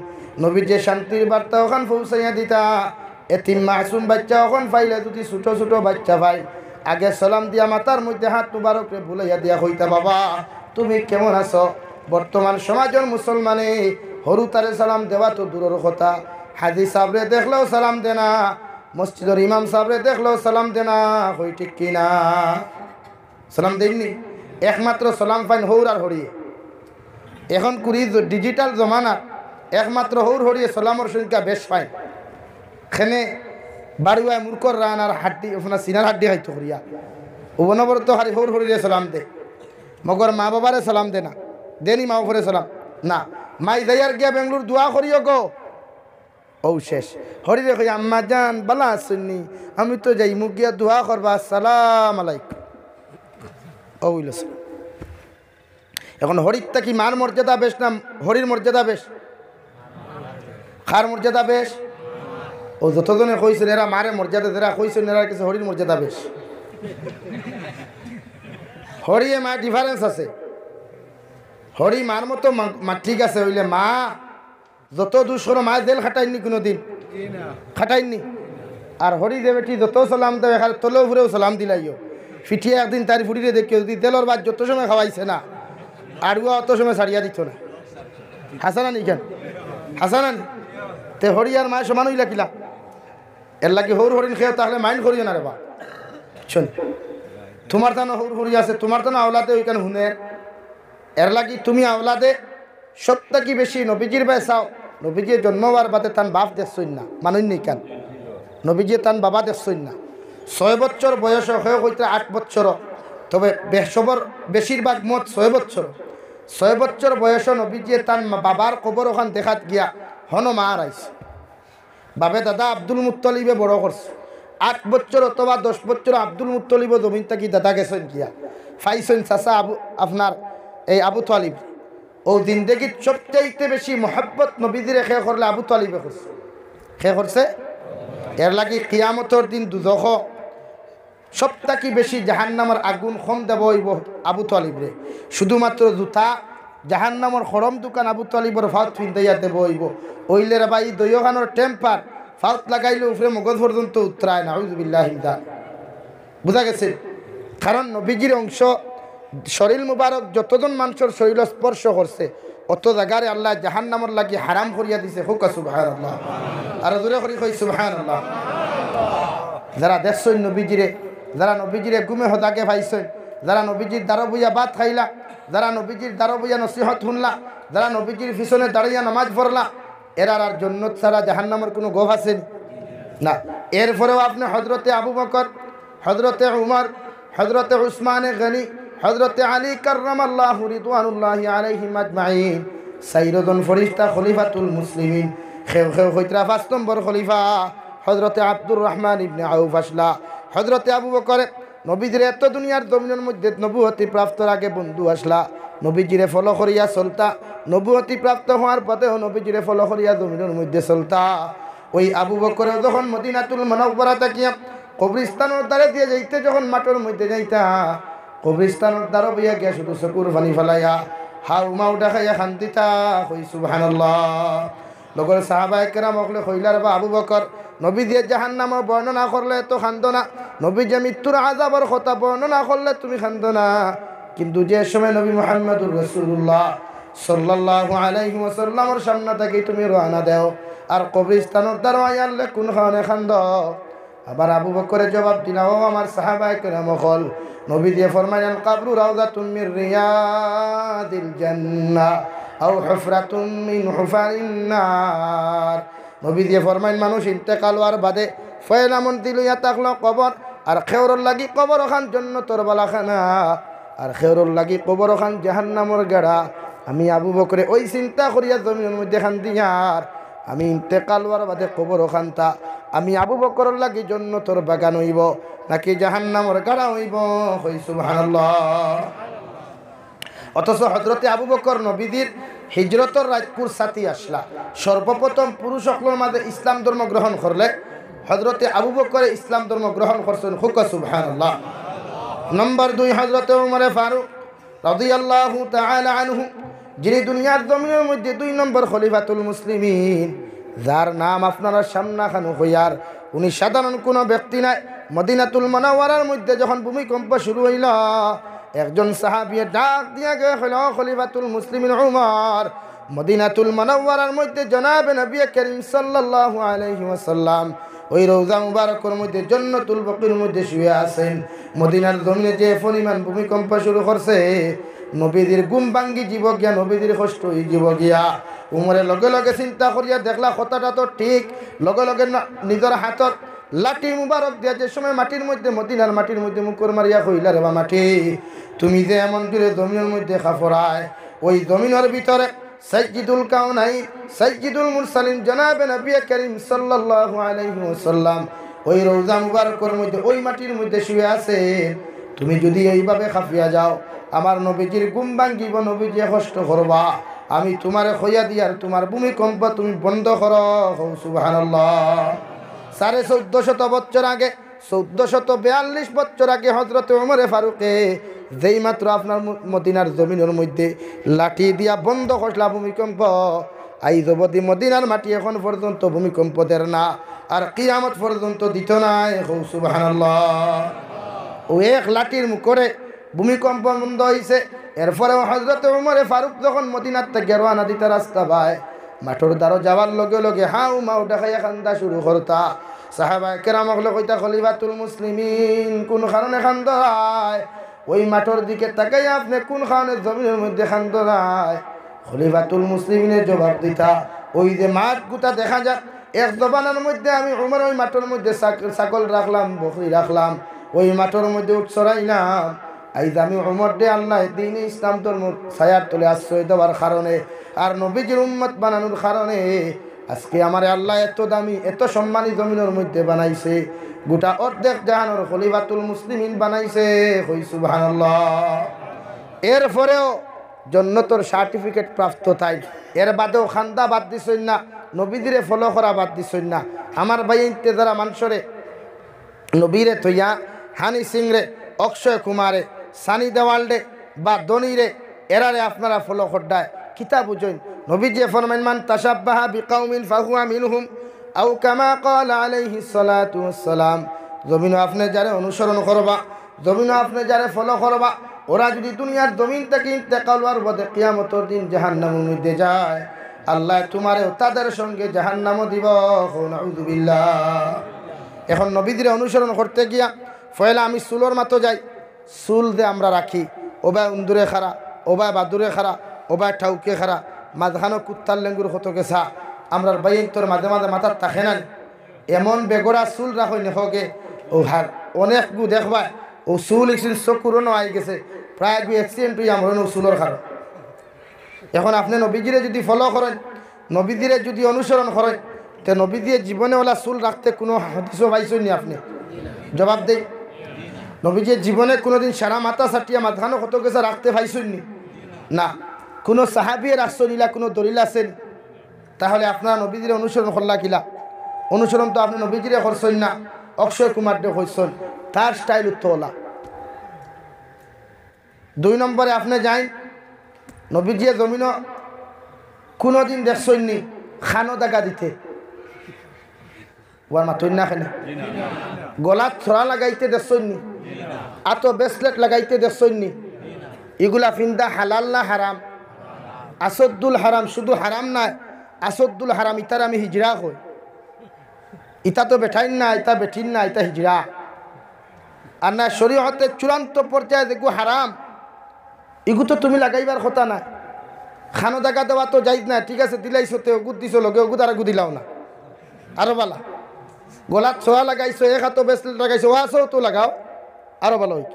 নবীর যে শান্তির বার্তা ওখান পৌঁছাইয়া দিতা এটি মাসুম বাচ্চা ওখান ফাইলে দুটি ছোটো ছোটো বাচ্চা ভাই আগে সালাম দিয়া মাতার মধ্যে হাত মুবারকরে ভুলাইয়া দিয়া হইতা বাবা তুমি কেমন আছো বর্তমান সমাজের মুসলমানে হরু তারে সালাম দেওয়া তো দূরের কথা হাজি সাবরে দেখলেও সালাম দে না মসজিদের ইমাম সাবরে দেখলেও সালাম দে না হই ঠিক কিনা সালাম দেননি একমাত্র সালাম ফাইন হৌর আর হরিয়ে এখন কুড়ি ডিজিটাল জমানা একমাত্র হৌর হরিয়ে সলামর সংখ্যা বেশ পায় খেনে বাড়ুয়ায় মূর্খর রান আর হাড্ডি আপনার সিনার হাড্ডি হয়তো করিয়া উপনবরত হারি হৌর হরিয়ে সালাম দে মগর মা বাবারে সালাম দে না দেনি মা বাবারে সালাম না মাই যাইয়ার গিয়া বেঙ্গলোর দোয়া করিও গো ও শেষ হরি কই আম্মা যান বালা আসুননি আমি তো যাই মুখ গিয়া দোয়া করবা সালাম আলাইকুম ও এখন হরিরটা কি মার মর্যাদা বেশ না হরির মর্যাদা বেশ খার মর্যাদা বেশ ও যতজনে কইছেন এরা মারে মর্যাদা এরা কইছেন এরা কিছু হরির মর্যাদা বেশ এ মা ডিফারেন্স আছে হরি মার মতো মা ঠিক আছে হইলে মা যত দুশোর মা জেল খাটাইনি কোনো দিন খাটাইনি আর হরি দেবেটি বেটি যত সালাম দেবে তলেও ফুরেও সালাম দিলাইও ফিটিয়ে একদিন তার ফুটিরে দেখিও যদি তেলর বাদ যত সময় খাওয়াইছে না আড়ুয়া অত সময় সারিয়া দিত না হাসানানি কেন হাসানানি তে হরিয়ার মায়ের সমান হইলা কিলা এর লাগে হৌর হরিণ খেয়ে তাহলে মাইন্ড করিও না রে বা শোন তোমার তানো হৌর হরি আছে তোমার তানো আওলাদে ওইখানে হুনের এর লাগি তুমি আওলাদে সত্যা কি বেশি নবীজির বাই চাও নবীজির জন্মবার বাদে তান বাপ দেখছই না মানুষ কেন নবীজি তান বাবা দেখছই না ছয় বছর বয়স হয়ে হইতে আট বছর তবে বেসবর বেশিরভাগ মত ছয় বছর ছয় বছর বয়স নবীজিয়ে তার বাবার কবর ওখান দেখাত গিয়া হন মা আইছে বাবে দাদা আব্দুল মুতলিবে বড় করছে আট বছর অথবা দশ বছর আব্দুল মুতলিব জমিন থাকি দাদা গেছেন গিয়া ফাইছেন চাষা আবু আপনার এই আবু তালিব ও জিন্দগির সবচাইতে বেশি মোহাব্বত নবীজিরে খে করলে আবু তালিবে করছে খে করছে এর লাগে কিয়ামতর দিন দুদখ কি বেশি জাহান্নামের আগুন খম দেব হইব আবু তালিবরে শুধুমাত্র জুতা জাহান্নামর খরম দোকান আবু তালিবর ফাউত ফিন্দাইয়া দেব হইব ওইলের বাই দইয়খানোর টেম্পার ফাউত লাগাইলে উপরে মগজ পর্যন্ত উত্তরায় না হিন্দা বুঝা গেছে কারণ নবীজির অংশ শরীর মুবারক যতজন মানুষের শরীর স্পর্শ করছে অত জায়গারে আল্লাহ জাহান নামর লাগি হারাম করিয়া দিছে হুকা সুবাহান আল্লাহ আর দূরে করি কই সুবাহান আল্লাহ যারা দেশ নবীজিরে যারা নবীজির গুমে হতাকে ভাইছে যারা নবীজির দ্বারা বুঝা বাদ খাইলা যারা নবীজির দ্বারা বুঝা নসিহত শুনলা যারা নবীজির পিছনে দাঁড়িয়ে নামাজ পড়লা এরার আর জন্য ছাড়া নামের কোনো গোভ আছে না এরপরেও আপনি হজরতে আবু বকর হজরতে উমর হজরতে উসমানে গনি হজরতে আলী কার্রাম আল্লাহ ফরিস্তা খলিফাতুল মুসলিম খেউ খেউ হৈত্রা পাঁচ নম্বর খলিফা হজরতে আব্দুর রহমান ইবনে আউফ আসলা হজরতে আবু বকরে নবীজির এত দুনিয়ার দমিনের মধ্যে নবুহতি প্রাপ্তর আগে বন্ধু আসলা নবীজিরে ফলো করিয়া চলতা নবুহতি প্রাপ্ত হওয়ার পথে নবীজিরে ফলো করিয়া দমিনের মধ্যে চলতা ওই আবু বকরে যখন মদিনাতুল মনকবরা তাকিয়া কবরিস্তানের দ্বারে দিয়ে যাইতে যখন মাটোর মধ্যে যাইতা কবরিস্তানের দ্বারও বইয়া গিয়া শুধু চকুর ফানি ফেলাইয়া হাউমাউ দেখাইয়া শান্তিতা হইসু ভান্লা লগর সাহাবা একরাম অকলে হইলার বা আবু বকর নবী দিয়ে জাহান নামর বর্ণনা করলে তো খান্দ না নবী যে মৃত্যুর আজাবর কথা বর্ণনা করলে তুমি খান্দ না কিন্তু যে সময় নবী মোহাম্মদুর রসুল্লাহ সাল্লাহ আলাইহি ওসাল্লামর সামনে থেকে তুমি রোয়ানা দেও আর কবরিস্তানোর দ্বারা আনলে কোন খানে খান্দ আবার আবু বকরের জবাব দিলাম আমার সাহাবা করে মকল নবী দিয়ে ফরমাইলেন কাবরু রাউদা তুমি দিল জান্না আউ হফরাতুম মিন হুফারিন নার নবী দিয়ে ফরমাইন মানুষ ইন্তেকাল আর বাদে ফয়লামন ইয়া তাকলো কবর আর খেওরর লাগি কবর ওখান জন্য তোর বালাখানা আর খেওরর লাগি কবর ওখান জাহান্নামর গেড়া আমি আবু বকরে ওই চিন্তা করিয়া জমিনের মধ্যে খান দিয়ার আমি ইন্তেকাল হওয়ার বাদে কবর তা আমি আবু বকরের লাগি জন্য তোর বাগান হইব নাকি জাহান্নামর গাড়া হইব হই সুবহানাল্লাহ অথচ হজরতে আবু বকর নবীদের হিজরতর রাজপুর সাথী আসলা সর্বপ্রথম পুরুষ সকলের মাঝে ইসলাম ধর্ম গ্রহণ করলে হজরতে আবু বকরে ইসলাম ধর্ম গ্রহণ করছেন হুক সুবহানাল্লাহ নম্বর দুই হজরত উমরে ফারুক রদি আল্লাহ আনহু যিনি দুনিয়ার জমিনের মধ্যে দুই নম্বর খলিফাতুল মুসলিম যার নাম আপনারা সামনা খানু হইয়ার উনি সাধারণ কোনো ব্যক্তি নাই মদিনাতুল মনাওয়ারার মধ্যে যখন ভূমিকম্প শুরু হইল একজন সাহাবিয়ে ডাক দিয়া গে হইল খলিফাতুল মুসলিম উমর মদিনাতুল মনোয়ারার মধ্যে জনাবে নবী করিম সাল্লাল্লাহু আলাইহি ওয়াসাল্লাম ওই রৌজা মুবারকর মধ্যে জন্নতুল বকির মধ্যে শুয়ে আছেন মদিনার জমিনে যে পরিমাণ ভূমিকম্প শুরু করছে নবীদের গুম ভাঙ্গি জীব গিয়া নবীদের কষ্ট হই জীব গিয়া লগে লগে চিন্তা করিয়া দেখলা কথাটা তো ঠিক লগে লগে নিজের হাতত লাঠি মুবারক দিয়া যে সময় মাটির মধ্যে মদিনার মাটির মধ্যে মুকুর মারিয়া কইলা রে মাটি তুমি যে এমন দূরে জমিনের মধ্যে খাফরায় ওই জমিনের ভিতরে সাইজিদুল কাউনাই সাইজিদুল মুরসালিম জনাবে নবী করিম সাল্লাল্লাহু ওই রোজা মুবারকর মধ্যে ওই মাটির মধ্যে শুয়ে আছে তুমি যদি এইভাবে খাফিয়া যাও আমার নবীজির গুম ভাঙ্গিব নবীজি কষ্ট করবা আমি তোমারে হইয়া দিয়ার তোমার ভূমিকম্প তুমি বন্ধ করো সুবাহ সাড়ে চৌদ্দ শত বছর আগে চৌদ্দ শত বিয়াল্লিশ বছর আগে হজরত উমরে ফারুকে যেই মাত্র আপনার মদিনার জমিনের মধ্যে লাঠি দিয়া বন্ধ করলা ভূমিকম্প আই যুবতী মদিনার মাটি এখন পর্যন্ত দের না আর কিয়ামত পর্যন্ত দিত নাই ও এক লাঠির মুখরে ভূমিকম্প বন্ধ হয়েছে এরপরে হজরত উমরে ফারুক যখন মদিনার থেকে রানা দিতে রাস্তা পায় মাঠোর দ্বারো যাওয়ার লগে লগে হাউ মাউটা খাইয়া খান্দা শুরু করতা সাহাবা কেরাম কইতা খলিফাতুল মুসলিমিন কোন কারণে খান্দায় ওই মাঠোর দিকে তাকাই আপনি কোন কারণে জমিনের মধ্যে খান্দরায় খলিফাতুল মুসলিমিনের জবাব দিতা ওই যে মাঠ গুতা দেখা যাক এক জবানের মধ্যে আমি উমর ওই মাঠোর মধ্যে ছাগল রাখলাম বকরি রাখলাম ওই মাঠোর মধ্যে উৎসরাইলাম আইজ আমি দে আল্লাহ দিন ইসলাম তোর ছায়ার তোলে আশ্রয় দেওয়ার কারণে আর নবীজির উম্মত বানানোর কারণে আজকে আমার আল্লাহ এত দামি এত সম্মানী জমিনের মধ্যে বানাইছে গোটা অর্ধেক জাহানোর হলিবাতুল মুসলিমিন বানাইছে হইসু এরপরেও জন্নতর সার্টিফিকেট প্রাপ্ত তাই এর বাদেও খান্দা বাদ দিস না নবীদিরে ফলো করা বাদ দিস না আমার ভাই ইন্তে মানসরে নবীরে থইয়া হানি সিংরে অক্ষয় কুমারে সানি দেওয়ালে বা দনিরে এরারে আপনারা ফলো খড্ডায় কিতাব বুঝইন নবীজি ফরমান মান তাসাব্বাহা বিকাউমিন ফাহুয়া মিনহুম আউ কামা কল আলাইহি সালাতু সালাম জমিন আপনি যারে অনুসরণ করবা জমিন আপনি যারে ফলো করবা ওরা যদি দুনিয়ার জমিন থেকে ইন্তেকাল হওয়ার বদে কিয়ামতর দিন নাম মধ্যে যায় আল্লাহ তোমারেও তাদের সঙ্গে জাহান্নামও দিব এখন নবীদের অনুসরণ করতে গিয়া ফয়লা আমি সুলোর মাতো যাই চুল দে আমরা রাখি ওবায় উন্দুরে খারা ওবায় বাদুরে খারা ওবায় ঠাউকে খারা মাঝখানো কুত্তার লেঙ্গুর হতকে সা আমরা বাই তোর মাঝে মাঝে মাথার তাকে না এমন বেগড়া চুল রাখো নেহকে ও হার অনেক গু দেখবায় ও চুল একচুয়ালি চোখ পুরনো আই গেছে প্রায় গু অ্যাক্সিডেন্ট হয়ে আমরা ও চুলোর এখন আপনি নবীজিরে যদি ফলো করেন নবীজিরে যদি অনুসরণ করেন তে নবীজিয়ে জীবনে ওলা চুল রাখতে কোনো পাইছ পাইছেন আপনি জবাব দেয় নবীজির জীবনে কোনোদিন সারা মাথা সাটিয়া মাথানো কত গেছে রাখতে পাইছুননি না কোনো সাহাবিয়ে রাখছেন ইলা কোনো দলিল আসেন তাহলে আপনারা নবীজির অনুসরণ করলা কিলা অনুসরণ তো আপনি নবীজিরে করছেন না অক্ষয় কুমার দেব হইছেন তার স্টাইল উত্তলা দুই নম্বরে আপনি যাই নবীজিয়ে জমিন কোনোদিন দেখছেননি খানো দাগা দিতে ওর মাতই না খেলে গলাত ছড়া লাগাইতে দেখছেননি আত ব্রেসলেট লাগাইতে দেখছনি এগুলা ফিন্দা হালাল না হারাম আসদ্দুল হারাম শুধু হারাম নাই আসদ্দুল হারাম ইতার আমি হিজরা হই ইতা তো বেঠাইন না ইতা বেঠিন না ইতা হিজরা আর না শরীর হতে চূড়ান্ত পর্যায়ে দেখু হারাম ইগু তো তুমি লাগাইবার কথা না খানো দেখা দেওয়া তো যাইত না ঠিক আছে দিলাইছো তে ওগুদ দিছো লগে ওগুদ আর দিলাও না আরো বালা গলাত ছোয়া লাগাইছো এক হাতো বেসলেট লাগাইছো আসো তো লাগাও আরো ভালো হইত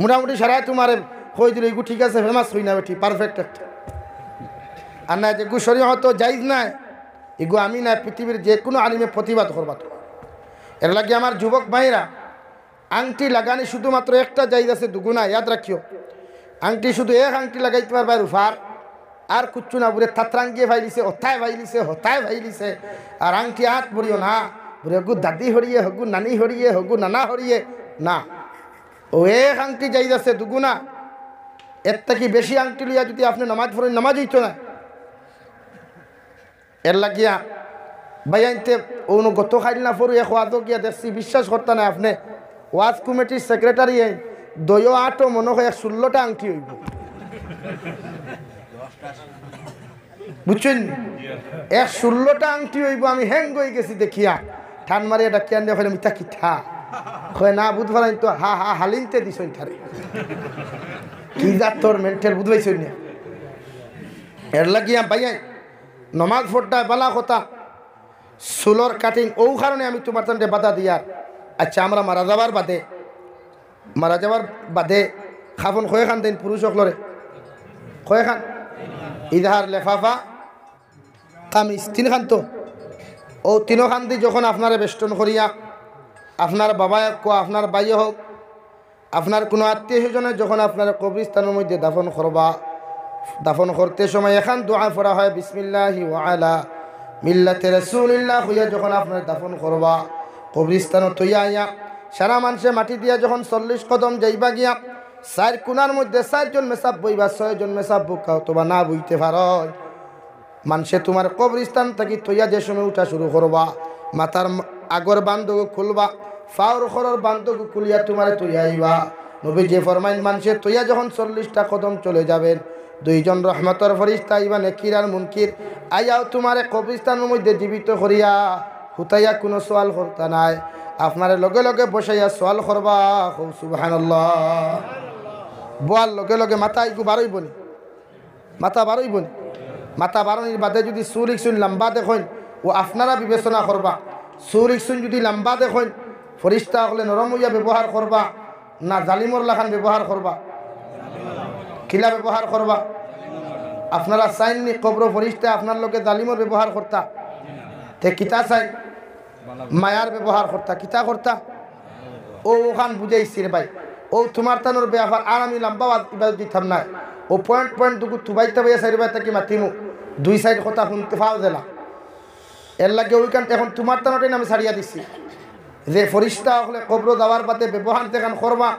মোটামুটি সারা তোমার হই দিল এগু ঠিক আছে ফেমাস হই না বেঠি পারফেক্ট একটা আর না যেগু শরীর হতো যাইজ নাই এগু আমি না পৃথিবীর যে কোনো আলিমে প্রতিবাদ করবা তো এর লাগে আমার যুবক ভাইরা আংটি লাগানি শুধুমাত্র একটা যাইজ আছে দুগুনা ইয়াদ রাখিও আংটি শুধু এক আংটি লাগাইতে পারবা রুফার আর কুচ্ছু না বুড়ে থাত্রাঙ্গিয়ে ভাইলিছে হতায় ভাইলিছে হতায় ভাইলিছে আর আংটি হাত বড়িও না বুড়ে হগু দাদি হরিয়ে হগু নানি হরিয়ে হগু নানা হরিয়ে না ও এক আংটি যাই যাচ্ছে দুগুণা এর থেকে বেশি আংটি লইয়া যদি আপনি নামাজ পড়েন নামাজ হইত না এর লাগিয়া ভাই আনতে অনু গত খাইল না পড়ু এক ওয়াজও গিয়া দেখছি বিশ্বাস করতে না আপনি ওয়াজ কমিটির সেক্রেটারি আইন দয় আট মনে হয় ষোলোটা আংটি হইব বুঝছেন এক ষোলোটা আংটি হইব আমি হ্যাং গই গেছি দেখিয়া ঠান মারি এটা কেন দেখালাম কি থা কয় না বুধ তো হা হা হালিনতে দিছইন থারে কি যার তোর মেন্টাল বুধবাইছই না এর লাগিয়া ভাইয়াই নমাজ ফোরটায় বালা কথা সুলোর কাটিং ও কারণে আমি তোমার তান্ডে বাধা দিয়ার আচ্ছা আমরা মারা যাবার বাদে মারা যাবার বাদে খাফন খয়ে খান দিন পুরুষ সকলরে খয়ে খান ইধার লেফাফা কামিজ তিন খান তো ও তিনো খান দি যখন আপনারা বেষ্টন করিয়া আপনার বাবা হোক আপনার বাই হোক আপনার কোনো আত্মীয় স্বজনে যখন আপনার কবরস্থানের মধ্যে দাফন করবা দাফন করতে সময় এখান দোয়া ফোরা হয় বিসমিল্লাহি ওয়ালা মিল্লাতে রসুলিল্লাহ হইয়া যখন আপনার দাফন করবা কবরস্থান তৈয়া আইয়া সারা মানুষের মাটি দিয়া যখন চল্লিশ কদম যাইবা গিয়া চার কোনার মধ্যে চারজন মেসাব বইবা ছয়জন মেসাব বুকা অথবা না বইতে পারো মানুষে তোমার কবরস্থান থাকি তৈয়া যে সময় উঠা শুরু করবা মাথার আগর বান্ধব খুলবা ফাওর খরর বান্ধব কুলিয়া তোমারে তৈয়া আইবা নবীজি ফরমাইন মানুষের তৈয়া যখন চল্লিশটা কদম চলে যাবেন দুইজন রহমতর ফরিস্তা ইবা নেকির আর মুনকির আইয়াও তোমারে কবিস্তানের মধ্যে জীবিত করিয়া হুতাইয়া কোনো সোয়াল করতা নাই আপনারে লগে লগে বসাইয়া সোয়াল করবা খুব সুবাহান বোয়ার লগে লগে মাথা ইগু বারোই বনি মাথা বারোই বনি মাথা বারণির বাদে যদি সুরিক সুন লম্বা দেখেন ও আপনারা বিবেচনা করবা সুরিক সুন যদি লম্বা দেখেন ফরিস্তা হলে নরম হইয়া ব্যবহার করবা না জালিমর লাখান ব্যবহার করবা খিলা ব্যবহার করবা আপনারা চাইননি কবর ফরিস্তা আপনার লোকে জালিমর ব্যবহার করতা তে কিতা চাই মায়ার ব্যবহার করতা কিতা করতা ও ওখান বুঝাইছি রে ভাই ও তোমার তানোর ব্যবহার আর আমি লম্বা ইবাদত দিতাম না ও পয়েন্ট পয়েন্ট দুকু তুবাইতে বাইয়া সাইড বাইতে কি মাতিমু দুই সাইড কথা শুনতে পাও দেলা এর লাগে ওইখান এখন তোমার তানোটাই আমি ছাড়িয়া দিছি যে ফরিস্তা হলে কবর যাওয়ার পাতে ব্যবহার দেখান করবা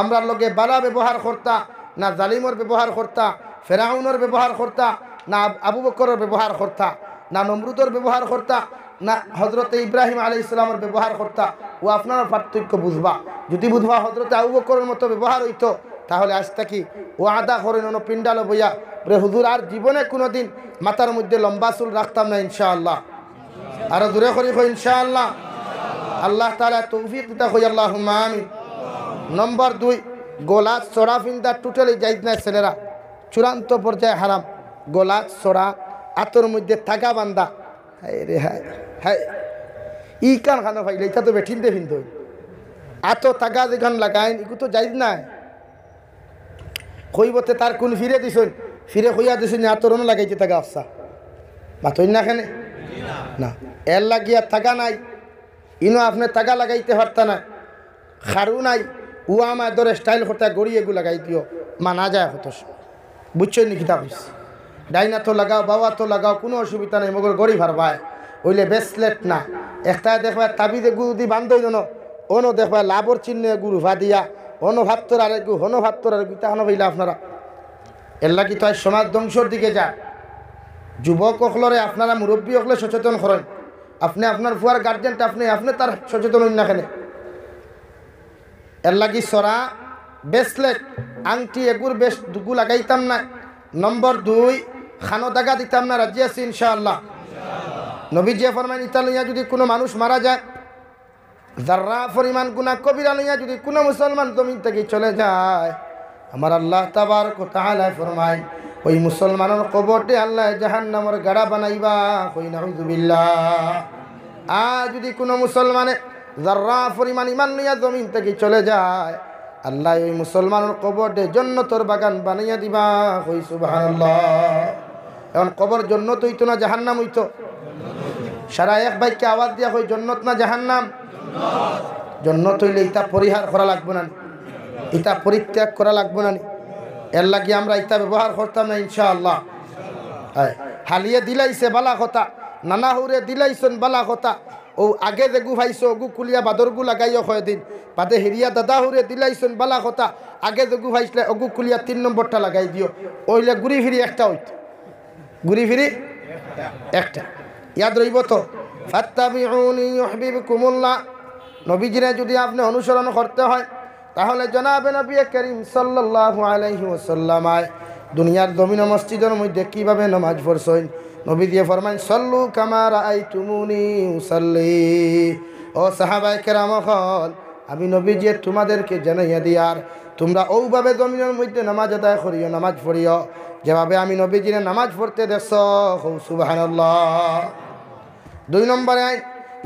আমরা লোকে বালা ব্যবহার করতা না জালিমর ব্যবহার করতা ফেরাউনের ব্যবহার করতা না আবু বকরের ব্যবহার করতা না নমরুদর ব্যবহার করতা না হজরত ইব্রাহিম আলি ইসলামের ব্যবহার করতা ও আপনার পার্থক্য বুঝবা যদি বুঝবা হজরত আবু বকরের মতো ব্যবহার হইত তাহলে আজ থাকি ও আদা করে অন্য পিন্ডাল বইয়া রে হুজুর আর জীবনে কোনো দিন মাথার মধ্যে লম্বা চুল রাখতাম না ইনশাআল্লাহ আরও দূরে করি ইনশাআল্লাহ আল্লাহ তালা তৌফিক দিতা হই আল্লাহ আমি নম্বর দুই গোলা সরা ফিন্দা টোটালি যাই না ছেলেরা চূড়ান্ত পর্যায়ে হারাম গোলা সরা আতর মধ্যে থাকা বান্দা হাই রে হাই হাই ই কান খানো ভাই এটা তো বেঠিনতে ভিন্দ আতো থাকা যেখান লাগাইন এগুলো তো যাই নাই কইবতে তার কোন ফিরে দিছুন ফিরে কইয়া দিছুন আতরণ লাগাইতে তাগা আফসা মাতই না খানে না এর লাগিয়া থাকা নাই ইনো আপনি তাগা লাগাইতে পারতা না খারু নাই ও আমার দরে স্টাইল করতে গড়িয়ে গু লাগাই দিও মানা যায় হতো বুঝছই নি কিতা ডাইনা তো লাগাও বাবা তো লাগাও কোনো অসুবিধা নাই মগর গড়ি ভারবায় ওইলে ব্রেসলেট না একটা দেখবা তাবিদে গু দি বান্ধই জন অনো দেখবা লাভর চিহ্নে গুরু ভা দিয়া অনো ভাবতর আর গু হনো ভাবতর আরে গু তাহলে হইলে আপনারা এল্লা কি তো সমাজ ধ্বংসর দিকে যা যুবক অকলরে আপনারা মুরব্বী অকলে সচেতন করেন আপনি আপনার ফুয়ার গার্জেনটা আপনি আপনি তার সচেতন না কেন এর লাগি সরা বেসলেট আংটি এগুর বেশ দুগু লাগাইতাম না নম্বর দুই খানো দাগা দিতাম না রাজি আছি ইনশাআল্লাহ নবী জিয়া ফরমান ইতালিয়া যদি কোনো মানুষ মারা যায় দার্রা ফরিমান গুনা কবিরা লইয়া যদি কোনো মুসলমান জমিন থেকে চলে যায় আমার আল্লাহ তাবার কোথায় ফরমায় ওই মুসলমানের কবরটি আল্লাহ জাহান নামর গাড়া বানাইবা কই না হুজুবিল্লা আর যদি কোনো মুসলমানে যার্রা পরিমাণ ইমান নিয়া জমিন থেকে চলে যায় আল্লাহ ওই মুসলমানের কবরটে তোর বাগান বানাইয়া দিবা কই সুবহানাল্লাহ এখন কবর জন্নত হইতো না নাম হইতো সারা এক বাইককে আওয়াজ দিয়া কই জন্নত না নাম জন্নত হইলে ইতা পরিহার করা লাগবো না ইতা পরিত্যাগ করা লাগবো না এর লাগি আমরা ইতা ব্যবহার করতাম না ইনশাআল্লাহ হালিয়ে দিলাইছে বালা কথা নানা হুরে দিলাইছেন বালা কথা ও আগে দেগু ভাইস ভাইছো গু কুলিয়া বাদরগু লাগাইও হয় দিন বাদে হিরিয়া দাদা হুরে দিলাইছেন বালা কথা আগে দেগু গু ভাইছিলে অগু কুলিয়া তিন নম্বরটা লাগাই দিও ওইলে ঘুরি ফিরি একটা হইত ঘুরি ফিরি একটা ইয়াদ রইব তো ফাত্তাবিউনি ইউহিবকুমুল্লাহ নবীজিরে যদি আপনি অনুসরণ করতে হয় তাহলে জনাবে নবী করিম সাল্লাহ আলহি ওসাল্লামায় দুনিয়ার দমিন মসজিদের মধ্যে কীভাবে নমাজ পড়ছইন নবী দিয়ে ফরমাইন সল্লু কামার আই তুমুনি উসাল্লি ও সাহাবাই কেরাম আমি নবী যে তোমাদেরকে জানাইয়া আর তোমরা ওভাবে দমিনের মধ্যে নামাজ আদায় করিও নামাজ পড়িও যেভাবে আমি নবীজিরে নামাজ পড়তে দেখছ হৌ দুই নম্বরে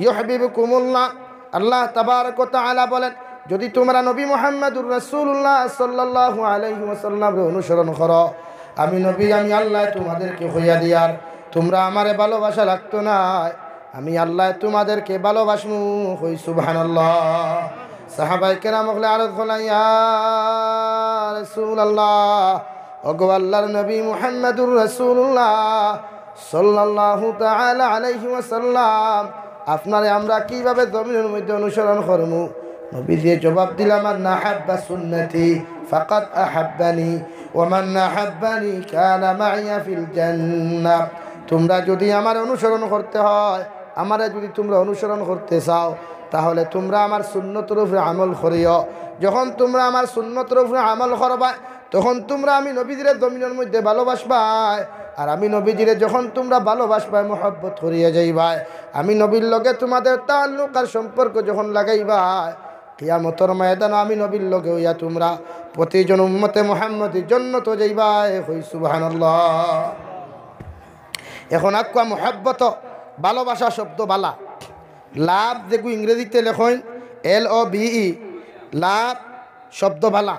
ইয়হাবিব কুমুল্লা আল্লাহ তাবার কথা আলা বলেন যদি তোমরা নবী মোহাম্মদুর রাসুল্লাহ সাল্লাহ আলহিমসাল্লামের অনুসরণ করো আমি নবী আমি আল্লাহ তোমাদেরকে হইয়া দিয়ার তোমরা আমারে ভালোবাসা লাগতো না আমি আল্লাহ তোমাদেরকে ভালোবাসমু হই সুবাহ সাহাবাই কেনা হলে আরো খোলাইয়া আল্লাহ নবী মোহাম্মদুর রসুল্লাহ সাল্লাহ তালা আলহিমসাল্লাম আপনারে আমরা কিভাবে জমিনের মধ্যে অনুসরণ করমু নবী দিয়ে জবাব দিলাম আর না হাব্বা সুন্নতি ফাকাত আহাব্বানি ওমান না হাব্বানি কানা মাইয়া ফিল জান্নাত তোমরা যদি আমার অনুসরণ করতে হয় আমারা যদি তোমরা অনুসরণ করতে চাও তাহলে তোমরা আমার সুন্নত রূপে আমল করিও যখন তোমরা আমার সুন্নত রূপে আমল করবা তখন তোমরা আমি নবীজিরে জমিনের মধ্যে ভালোবাসবাই আর আমি নবীজিরে যখন তোমরা ভালোবাসবাই মোহব্বত করিয়া যাইবাই আমি নবীর লগে তোমাদের তাল্লুক আর সম্পর্ক যখন লাগাইবাই কিয়ামতর ময়দান আমি নবীর লোকে ইয়া তোমরা প্রতিজন উম্মতে মোহাম্মদের জন্য তো যাইবাই হই সুবাহান এখন আকুয়া মোহাব্বত ভালোবাসা শব্দ বালা লাভ দেখু ইংরেজিতে লেখন এল ও বিই লাভ শব্দ বালা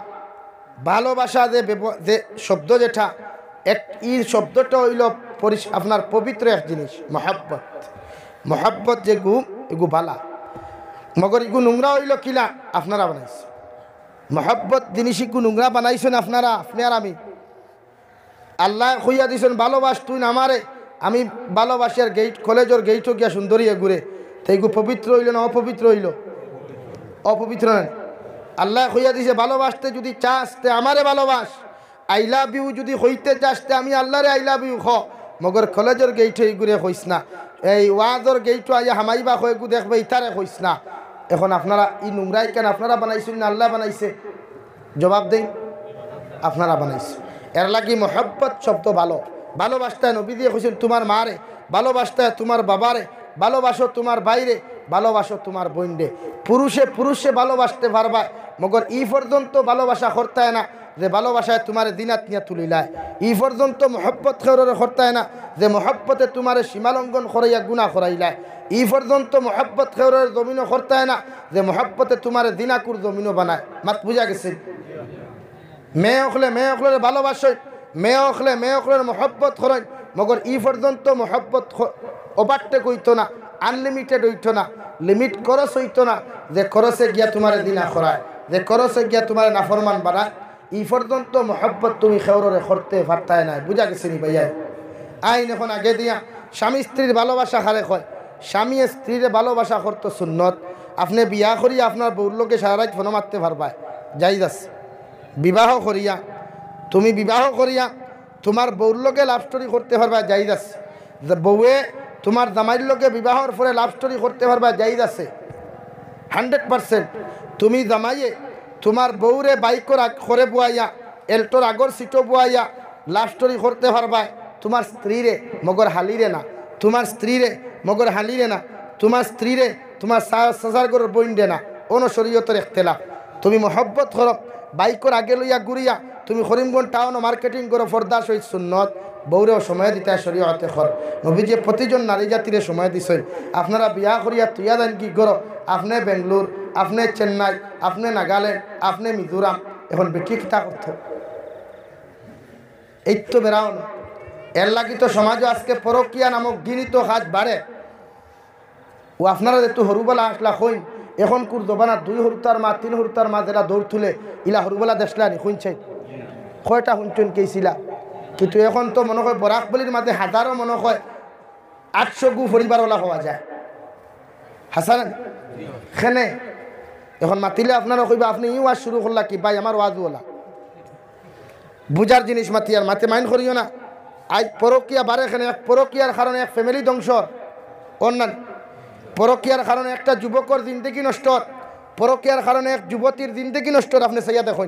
ভালোবাসা যে যে শব্দ যেটা এক ই শব্দটা হইল আপনার পবিত্র এক জিনিস মহাব্বত মহাব্বত যে গু এগু বালা মগর ইগু নোংরা হইল কিলা আপনারা বানাইছে মহব্বত জিনিস ইগু নোংরা বানাইছেন আপনারা আপনি আর আমি আল্লাহ হইয়া দিছেন ভালোবাস তুই নামারে আমি ভালোবাসার গেইট কলেজের গেইটও গিয়া সুন্দরী ঘুরে তাইগু পবিত্র হইল না অপবিত্র হইল অপবিত্র নয় হ্যাঁ। আল্লাহ হইয়া দিছে ভালোবাসতে যদি চাস তে আমারে ভালোবাস আই লাভ ইউ যদি হইতে চাস তে আমি আল্লাহরে আই লাভ ইউ খ মগর কলেজের গেইট হই ঘুরে হইস না এই ওয়াজর গেইটও আইয়া হামাইবা হয়ে গু দেখবে ইতারে হইস না এখন আপনারা এই নোংরা কেন আপনারা বানাইছেন না আল্লাহ বানাইছে জবাব দেই আপনারা বানাইছে এর লাগি মহাব্বত শব্দ ভালো ভালোবাসতায় নবী দিয়ে কইছেন তোমার মারে ভালোবাসতায় তোমার বাবারে ভালোবাসো তোমার বাইরে ভালোবাসো তোমার বইন্ডে পুরুষে পুরুষে ভালোবাসতে পারবা মগর ই পর্যন্ত ভালোবাসা হরতায় না যে ভালোবাসায় তোমার দিনাত নিয়ে তুলিলায় ই পর্যন্ত মহব্বত খেররে হরতায় না যে মহব্বতে তোমার সীমালঙ্ঘন খরাইয়া গুণা খরাইলায় ই পর্যন্ত মহব্বত খেররের জমিনও হরতায় না যে মহব্বতে তোমার দিনাকুর জমিনও বানায় মাত বুঝা গেছে মেয়ে অখলে মেয়ে অখলের ভালোবাসই মেয়ে অখলে মেয়ে অখলের মহব্বত খরণ মগর ই পর্যন্ত মহব্বত ওভারটেক হইতো না আনলিমিটেড হইতো না লিমিট খরচ হইতো না যে খরচে গিয়া তোমার দিনা খরায় যে খরচে গিয়া তোমার নাফরমান বানায় ই পর্যন্ত মহব্বত তুমি খেউরে খরতে পারতায় নাই বুঝা গেছি নি ভাইয়া আইন এখন আগে দিয়া স্বামী স্ত্রীর ভালোবাসা হারে হয় স্বামী স্ত্রীর ভালোবাসা করত সুন্নত আপনি বিয়া করিয়া আপনার বউর লোকে সারা রাত ফোন মারতে পারবায় যাই যাস বিবাহ করিয়া তুমি বিবাহ করিয়া তোমার বউর লোকে লাভ স্টোরি করতে পারবা যাই যাস বউয়ে তোমার জামাইয়ের লোকে বিবাহর পরে লাভ স্টোরি করতে পারবা জাইজ আছে হান্ড্রেড পারসেন্ট তুমি জামাইয়ে তোমার বউরে বাইক করে বুয়াইয়া এল্টোর আগর সিটও বুয়াইয়া লাভ স্টোরি করতে পারবা তোমার স্ত্রীরে মগর হালিরে না তোমার স্ত্রীরে মগর হালিরে না তোমার স্ত্রীরে তোমার সাজার গর বইন্ডে না অনশরীয়তের একতেলা তুমি মহব্বত করক বাইকর আগে লইয়া গুড়িয়া তুমি হরিমগঞ্জ টাউন মার্কেটিং করো ফর্দা সহিত সুন্নত বৌরেও সময় দিতে শরীয়তে খর যে প্রতিজন নারী জাতিরে সময় দিছে আপনারা বিয়া করিয়া তুইয়া দেন কি করো আপনি বেঙ্গলোর আপনি চেন্নাই আপনি নাগাল্যান্ড আপনি মিজোরাম এখন বেটি কিতা করত এই তো বেড়াও না এর লাগি তো সমাজও আজকে পরকিয়া নামক গিনিত হাজ বাড়ে ও আপনারা যেহেতু হরুবেলা আসলা হই এখন কুর দোবানা দুই হরুতার মা তিন হরুতার মা যেটা দৌড় তুলে ইলা হরুবেলা দেশলা নি শুনছে কয়টা শুনছেন কেছিলা কিন্তু এখন তো মনে হয় বলির মাঝে হাজারও মনে হয় আটশো গু ওলা হওয়া যায় হাসান খেনে এখন মাতিলে আপনারা কইবা আপনি ই আজ শুরু করলা কি ভাই আমার ওলা বুঝার জিনিস মাতি আর মাতে মাইন করিও না আজ পরকিয়া বারে এখানে এক পরকিয়ার কারণে এক ফ্যামিলি ধ্বংস অন্যান্য পরকিয়ার কারণে একটা যুবকর জিন্দগি নষ্ট পরকিয়ার কারণে এক যুবতীর জিন্দগি নষ্ট আপনি সাইয়া দেখুন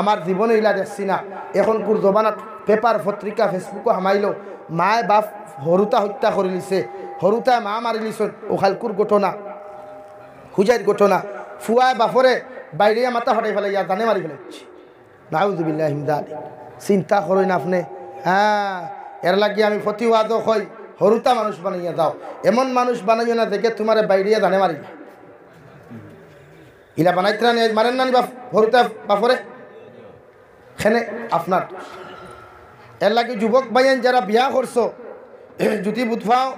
আমার জীবনে ইলা দেখছি না এখনকুর জবানাত পেপার পত্রিকা ফেসবুকও হামাইল মায় বাপ হরুতা হত্যা করে লিছে হরুতায় মা মারি লিছন ওখালকুর ঘটনা হুজাইর ঘটনা ফুয়ায় বাপরে বাইরিয়া মাতা হটাই ফেলে ইয়া দানে মারি ফেলেছি নাউজুবিল্লাহ হিমদা চিন্তা করেন আপনি হ্যাঁ এর লাগি আমি ফতিওয়াদ হই হরুতা মানুষ বানাইয়া দাও এমন মানুষ বানাইও না দেখে তোমার বাইরিয়া দানে মারি ইলা বানাইতে মারেন না বাপ হরুতা বাপরে খেনে আপনার এর লাগে যুবক ভাইয়ান যারা বিয়া করছো যদি বুধবাও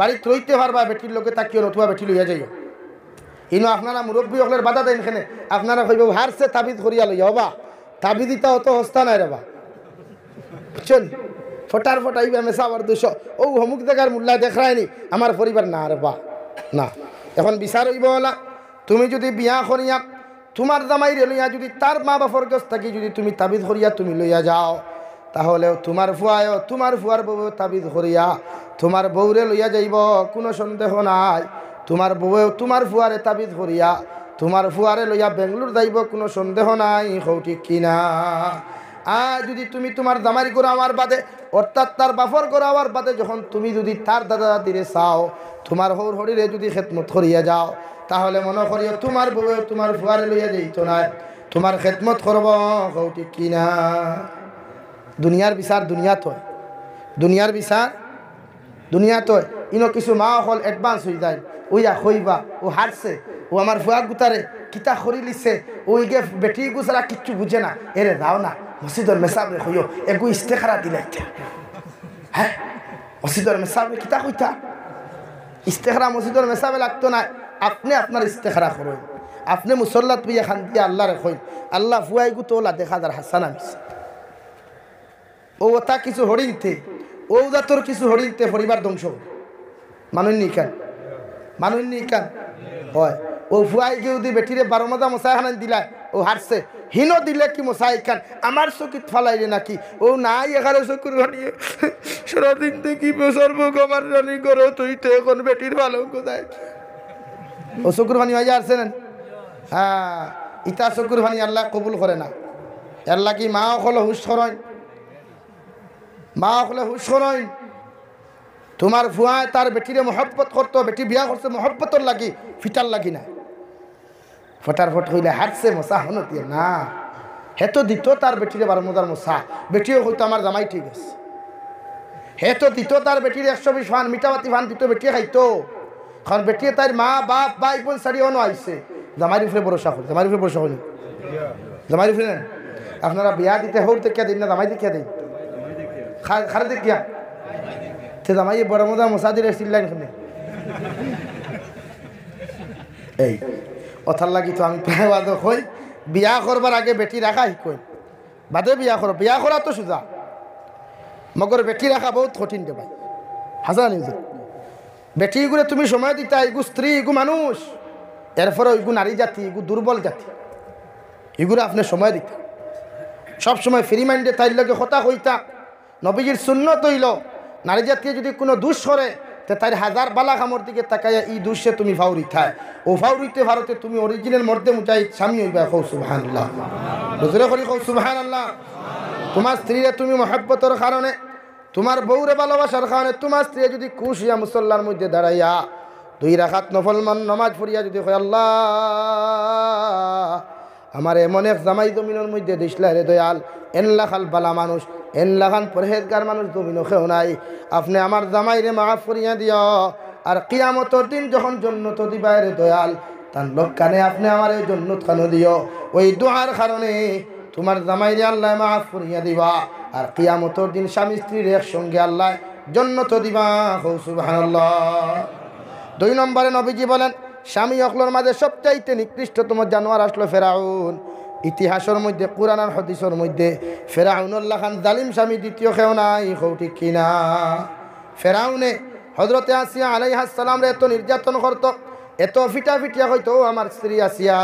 বাড়িতে রইতে পারবা বেটির লোকে তাকিও নতুবা বেটি লইয়া যাইও ইনো আপনারা মুরব্বী অকলের বাধা দেন এখানে আপনারা কইব হারছে তাবিদ করিয়া লইয়া হবা তাবিদিতা অত হস্তা নাই রবা বুঝছেন ফটার ফটাইবা মেসা আবার দুশো ও অমুক জায়গার মূল্যা দেখায়নি আমার পরিবার না রবা না এখন বিচার হইব না তুমি যদি বিয়া করিয়া তোমার জামাই লইয়া যদি তার মা বাপর গছ থাকি যদি তুমি তাবিদ করিয়া তুমি লইয়া যাও তাহলে তোমার ফুয়ায় তোমার ফুয়ার বউ তাবিজ করিয়া তোমার বউরে লইয়া যাইব কোনো সন্দেহ নাই তোমার বউয়েও তোমার ফুয়ারে তাবিজ করিয়া তোমার ফুয়ারে লইয়া বেঙ্গলোর যাইব কোনো সন্দেহ নাই হৌটি কিনা আর যদি তুমি তোমার দামারি করে আমার বাদে অর্থাৎ তার বাফর করে আমার বাদে যখন তুমি যদি তার দাদা দাদিরে চাও তোমার হৌর হরিরে যদি খেতমত করিয়া যাও তাহলে মনে করিও তোমার বউয়ে তোমার ফুয়ারে লইয়া যাইত না তোমার খেতমত করব হৌটি কিনা দুনিয়ার বিচার দুনিয়াত হয় দুনিয়ার বিচার দুনিয়াত হয় ইনো কিছু মা হল এডভান্স হয়ে যায় ওইয়া বা ও হারছে ও আমার ফুয়ার গুতারে কিতা খরি লিছে ওই গে বেটি গুছারা কিচ্ছু বুঝে না এরে যাও না মসজিদর মেসাবরে হইও একু ইস্তেখারা দিলে হ্যাঁ মসজিদর মেসাবরে কিতা কইতা ইস্তেখারা মসজিদর মেসাবে লাগতো না আপনি আপনার ইস্তেখারা করেন আপনি মুসল্লাত পিয়া খান দিয়ে আল্লাহ রেখেন আল্লাহ ফুয়াই গুতোলা দেখা যার হাসান আমিছে ও তা কিছু হরিংতে ও তোর কিছু হরিংতে হরিবার ধ্বংস কেন মানুষ নি কেন হয় ও ফুয়াই দি বেটিরে বারো মজা মশাই হানান দিলা ও হারছে হিনো দিলে কি মশাই খান আমার চকিত ফালাইলে নাকি ও নাই এখানে চকুর ঘনিয়ে দিন দেখি আমার রানি করো তুই তো এখন বেটির ভালো কোথায় ও চকুর ভানি ভাই আসছে না হ্যাঁ ইতা চকুর ভানি আল্লাহ কবুল করে না আল্লাহ কি মা অকল হুশ হয় মা হলে হুশ নয় তোমার ভুয়ায় তার বেটিরে মহব্বত করতো বেটি বিয়া করছে মহব্বতর লাগি ফিটার লাগি না ফট হইলে হাঁটছে মশা হনতিয়ে না হে তো দিত তার বেটিরে বারমুদার মশা বেটিও হইতো আমার জামাই ঠিক আছে হে তো দিত তার বেটির একশো বিশ ফান মিটাবাতি ফান দিত বেটিয়ে খাইতো কারণ বেটিয়ে তার মা বাপ বা ইপন সারি অন আইসে জামাই উপরে ভরসা হল জামাই উপরে ভরসা করি জামাই উপরে আপনারা বিয়া দিতে হোক দেখিয়া দিন না জামাই দেখিয়া দিন খারে দেখিয়া তে জামাই বড় মজা মোসাদির এসেছিল লাইনখানে এই অথার লাগি তো আমি প্রায় বাদক হই বিয়া করবার আগে বেটি রাখা কই বাদে বিয়া করো বিয়া করা তো সোজা মগর বেটি রাখা বহুত কঠিন রে ভাই হাসান ইউজুর বেটি এগুলো তুমি সময় দিতা এগু স্ত্রী এগু মানুষ এরপরে ওইগু নারী জাতি এগু দুর্বল জাতি এগুলো আপনি সময় দিতা সব সময় ফ্রি মাইন্ডে তাইর লগে হতা হইতা নবীজির সুন্নত হইল নারী জাতকে যদি কোনো দুষ করে তে তাই হাজার বালা খামর দিকে তাকাইয়া ই দুষে তুমি ভাউরি খায় ও ভাউরিতে ভারতে তুমি অরিজিনাল মর্দে মুচাই স্বামী হইবা কৌ সুবাহান বুঝলে করি কৌ সুবাহান আল্লাহ তোমার স্ত্রীরা তুমি মহাব্বতর কারণে তোমার বউরে ভালোবাসার কারণে তোমার স্ত্রী যদি খুশিয়া মুসল্লার মধ্যে দাঁড়াইয়া দুই রাখাত নফলমান নমাজ পড়িয়া যদি হয় আল্লাহ আমার এমন এক জামাই জমিনের মধ্যে দিসলা রে দয়াল এনলা খাল বালা মানুষ লাগান পরহেজগার মানুষ জমিনও খেও নাই আপনি আমার জামাইরে মাফ করিয়া দিও আর কিয়ামতর দিন যখন জন্য তো দিবাইরে দয়াল তার লোক কানে আপনি আমার এই জন্য খানো দিও ওই দোহার কারণে তোমার জামাইরে আল্লাহ মাফ করিয়া দিবা আর কিয়ামতর দিন স্বামী স্ত্রীর একসঙ্গে আল্লাহ জন্য তো দিবা হৌ সুবাহ দুই নম্বরে নবীজি বলেন স্বামী অকলোর মাঝে সবচাইতে নিকৃষ্টতম জানোয়ার আসলো ফেরাউন ইতিহাসের মধ্যে আর হদিসের মধ্যে ফেরাউনুল্লাহ খান জালিম স্বামী দ্বিতীয় খেও নাই হৌটি কিনা ফেরাউনে হজরতে আসিয়া আলাইহাসালামরে এত নির্যাতন করত এত ফিটা ফিটিয়া হইতো আমার স্ত্রী আসিয়া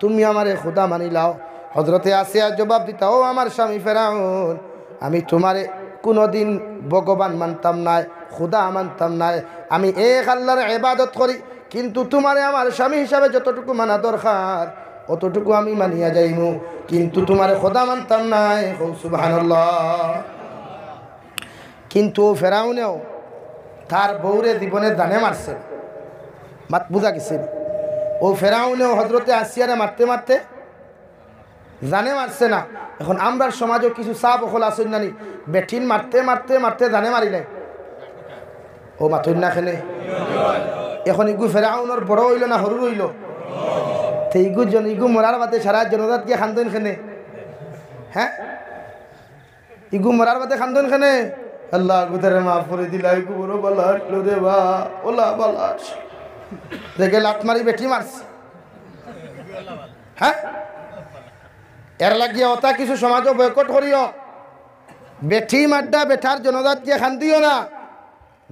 তুমি এ খুদা লাও হজরতে আসিয়া জবাব দিতা ও আমার স্বামী ফেরাউন আমি তোমারে কোনোদিন ভগবান মানতাম নাই খুদা মানতাম নাই আমি এ আল্লাহর এবাদত করি কিন্তু তোমারে আমার স্বামী হিসাবে যতটুকু মানা দরকার অতটুকু আমি মানিয়া যাইম কিন্তু তোমার খোদা মানতাম নাই কিন্তু ফেরাউনেও তার বৌরে জীবনে দানে মারছে মাত বুঝা গেছে ও ফেরাউনেও হজরতে আসিয়ারে মারতে মারতে জানে মারছে না এখন আমরার সমাজও কিছু চা বহল আসুন নানি বেঠিন মারতে মারতে মারতে জানে নাই ও মাথুর না খেলে এখন ইগু ফেরাউনের বড় হইল না হরু রইল তো ইগু জন ইগু মরার বাদে সারা জনজাতকে খান্দন খেনে হ্যাঁ ইগু মরার বাদে খান্দন খেনে আল্লাহ গুতারে মাফ দিলা ইগু বড় বা ওলা বালাস দেখে লাট মারি বেটি মারছে হ্যাঁ এর লাগিয়ে ওটা কিছু সমাজও বয়কট করিও বেঠি মাড্ডা বেঠার জনজাত দিয়ে খান না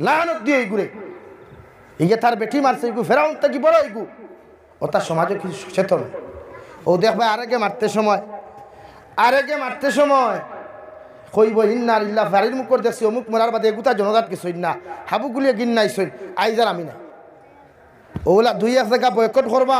লাহানত দিও ইগুরে ইগে তার বেঠি মারছে ইগু ফেরাউন থাকি বড় ইগু তার সমাজও কিছু সচেতন ও দেখবে আরেকে মারতে সময় আরেকে মারতে সময় কইব ইন্নার ইল্লা ফারির মুখর দেখছি অমুক মরার বাদে এগুতা জনজাত কিছু না হাবুগুলিয়ে গিন নাই সই আই যার আমি না ওগুলা দুই এক জায়গা বয়কট করবা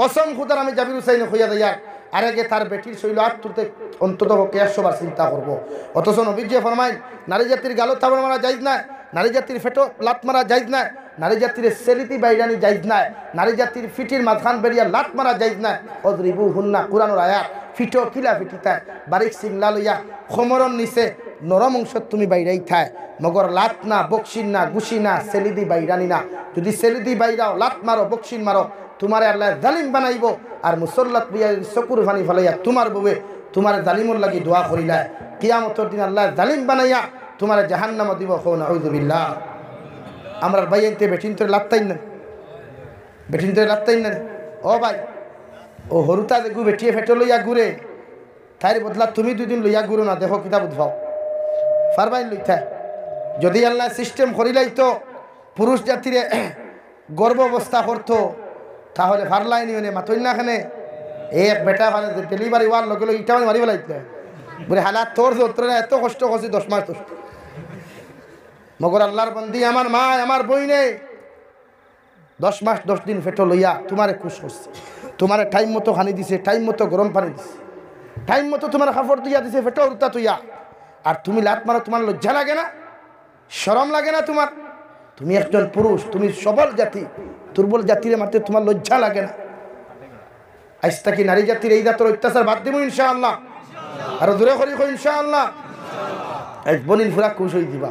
কসম খুদার আমি জাবির হুসাইন খুঁজা দেয়ার আরেকে তার বেটির শৈল আর তুলতে অন্তত একশোবার চিন্তা করবো অথচ অভিজ্ঞ ফরমাই নারী জাতির গালত থাপড় মারা যাইজ না নারী জাতির ফেটো লাত মারা যাইজ না নারী জাতির সেলিতি বাইরানি যাইজ নাই নারী জাতির ফিটির মাঝখান বেরিয়া লাট মারা যাইজ নাই অদ্রিবু হুন্না কোরআনুর আয়াত ফিটো কিলা ফিটিতায় বারিক সিংলা লইয়া খোমরণ নিছে নরম অংশ তুমি বাইরাই থায় মগর লাট না বক্সিন না গুসি না সেলিদি বাইরানি না যদি সেলিদি বাইরাও লাট মারো বক্সিন মারো তোমার আল্লাহ জালিম বানাইব আর মুসল্লাত বিয়া চকুর ভানি ফেলাইয়া তোমার বউয়ে তোমার জালিমর লাগি দোয়া করিলায় কিয়ামতর দিন আল্লাহ জালিম বানাইয়া তোমার জাহান্নামা দিব হৌ না আমরা ভাই আনতে বেটিন তোর লাত্তাই না বেটিন তোর লাত্তাই না ও ভাই ও হরুতা দেখু বেটিয়ে ফেটে লইয়া ঘুরে তাই বদলা তুমি দুদিন লইয়া ঘুরো না দেখো কিতাব উদ্ভাও ফারবাইন লইতা যদি আল্লাহ সিস্টেম করিলাই তো পুরুষ জাতির গর্ব অবস্থা করতো তাহলে ফারলাইনি মানে মাতই না এখানে এক বেটা ভালো ডেলিভারি ওয়ার লগে লগে ইটা মারি ফেলাইতে বলে হালাত তোর তোর এত কষ্ট করছি দশ মাস মগর আল্লাহর বন্দি আমার মা আমার নেই দশ মাস দশ দিন ফেটো লইয়া তোমারে খুশ হচ্ছে তোমারে টাইম মতো হানি দিছে টাইম মতো গরম পানি দিছে টাইম মতো তোমার কাপড় তুইয়া দিছে ফেটো উত্তা তুইয়া আর তুমি লাত মারো তোমার লজ্জা লাগে না সরম লাগে না তোমার তুমি একজন পুরুষ তুমি সবল জাতি দুর্বল জাতির মাতে তোমার লজ্জা লাগে না আইস্তা কি নারী জাতির এই জাতের অত্যাচার বাদ দিব আল্লাহ আরো দূরে করি আল্লাহ এক বলিন ফুরা খুশ হয়ে দিবা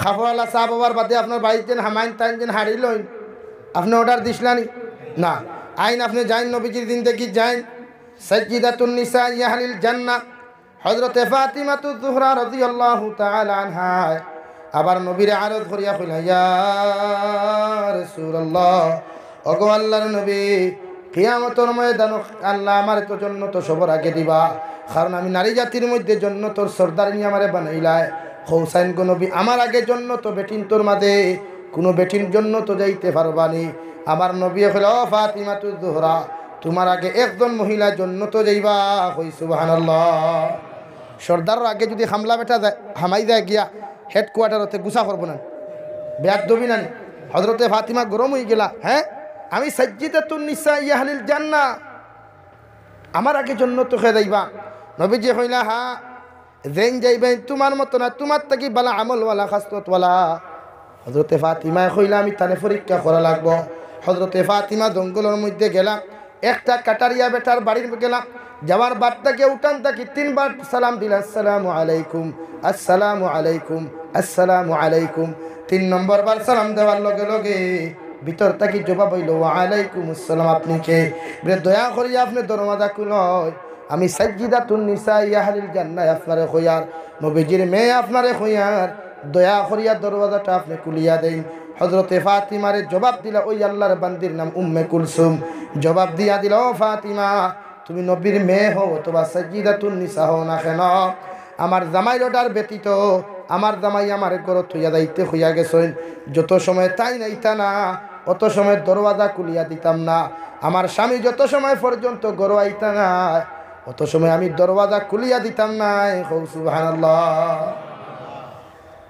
খাফওয়ালা চা পাবার বাদে আপনার বাড়িতে হামাইন তাইন যেন হারিয়ে লইন আপনি অর্ডার দিছিলেনি না আইন আপনি যাইন নবীজির দিন দেখি যাইন সজ্জিদাতুন্নিসা ইয়াহালিল জান্না হজরত ফাতিমাতু জুহরা রাদিয়াল্লাহু তাআলা আনহা আবার নবীরে আরজ করিয়া কইলা ইয়া রাসূলুল্লাহ ওগো আল্লাহর নবী কিয়ামতের ময়দান আল্লাহ আমার তো জন্য তো সবর আগে দিবা কারণ আমি নারী জাতির মধ্যে জন্য তোর সর্দারিনী আমারে বানাইলায় হৌসাইন কোনো আমার আগে জন্য তো বেটিন তোর মাঝে কোনো বেটির জন্য তো যাইতে পারবানি আমার নবী অ ফাতিমা তু দোহরা তোমার আগে একজন মহিলার জন্য তো যাইবা হই সুবাহানাল্লাহ সর্দারর আগে যদি হামলা বেটা যায় হামাই যায় গিয়া হেডকোয়ার্টারতে গুছা করবো না ব্যাগ দবি না হজরতে ফাতিমা গরম হয়ে গেলা হ্যাঁ আমি সজ্জিদা তুর নিসা জান না আমার আগে জন্য তো খেয়ে যাইবা নবীজি হইলা হা হ্যাঁ, জেন যাইবেন তোমার মতো না তোমার থাকি বালা আমলওয়ালা খাস্তওয়ালা হজরতে ফাতিমায় কইলা আমি তাহলে পরীক্ষা করা লাগবো হজরতে ফাতিমা জঙ্গলের মধ্যে গেলাম একটা কাটারিয়া বেটার বাড়ির গেলাম যাওয়ার বার্তাকে উঠান তাকি তিনবার সালাম দিল আসসালামু আলাইকুম আসসালামু আলাইকুম আসসালামু আলাইকুম তিন নম্বর বার সালাম দেওয়ার লগে লগে ভিতর তাকে জবাব হইল আলাইকুম আসসালাম আপনি কে দয়া করিয়া আপনি দরমাদা হয় আমি সাজ্জিদা তুন্নিসা ইয়াহারিল জান্নায় আপনারে হইয়ার নবীজির মেয়ে আপনারে হইয়ার দয়া করিয়া দরওয়াজাটা আপনি কুলিয়া দেন হজরতে ফাতিমারে জবাব দিলা ওই আল্লাহর বান্দির নাম উম্মে কুলসুম জবাব দিয়া দিল ও ফাতিমা তুমি নবীর মেয়ে হও অথবা সাজ্জিদা তুন্নিসা হও না কেন আমার জামাই রোডার ব্যতীত আমার জামাই আমার গরত হইয়া দায়িত্বে হইয়া গেছেন যত সময় তাই নাইতা না অত সময় দরওয়াজা কুলিয়া দিতাম না আমার স্বামী যত সময় পর্যন্ত গরো আইতা না অত সময় আমি দরওয়াজা খুলিয়া দিতাম নাই কৌসু ভানাল্লাহ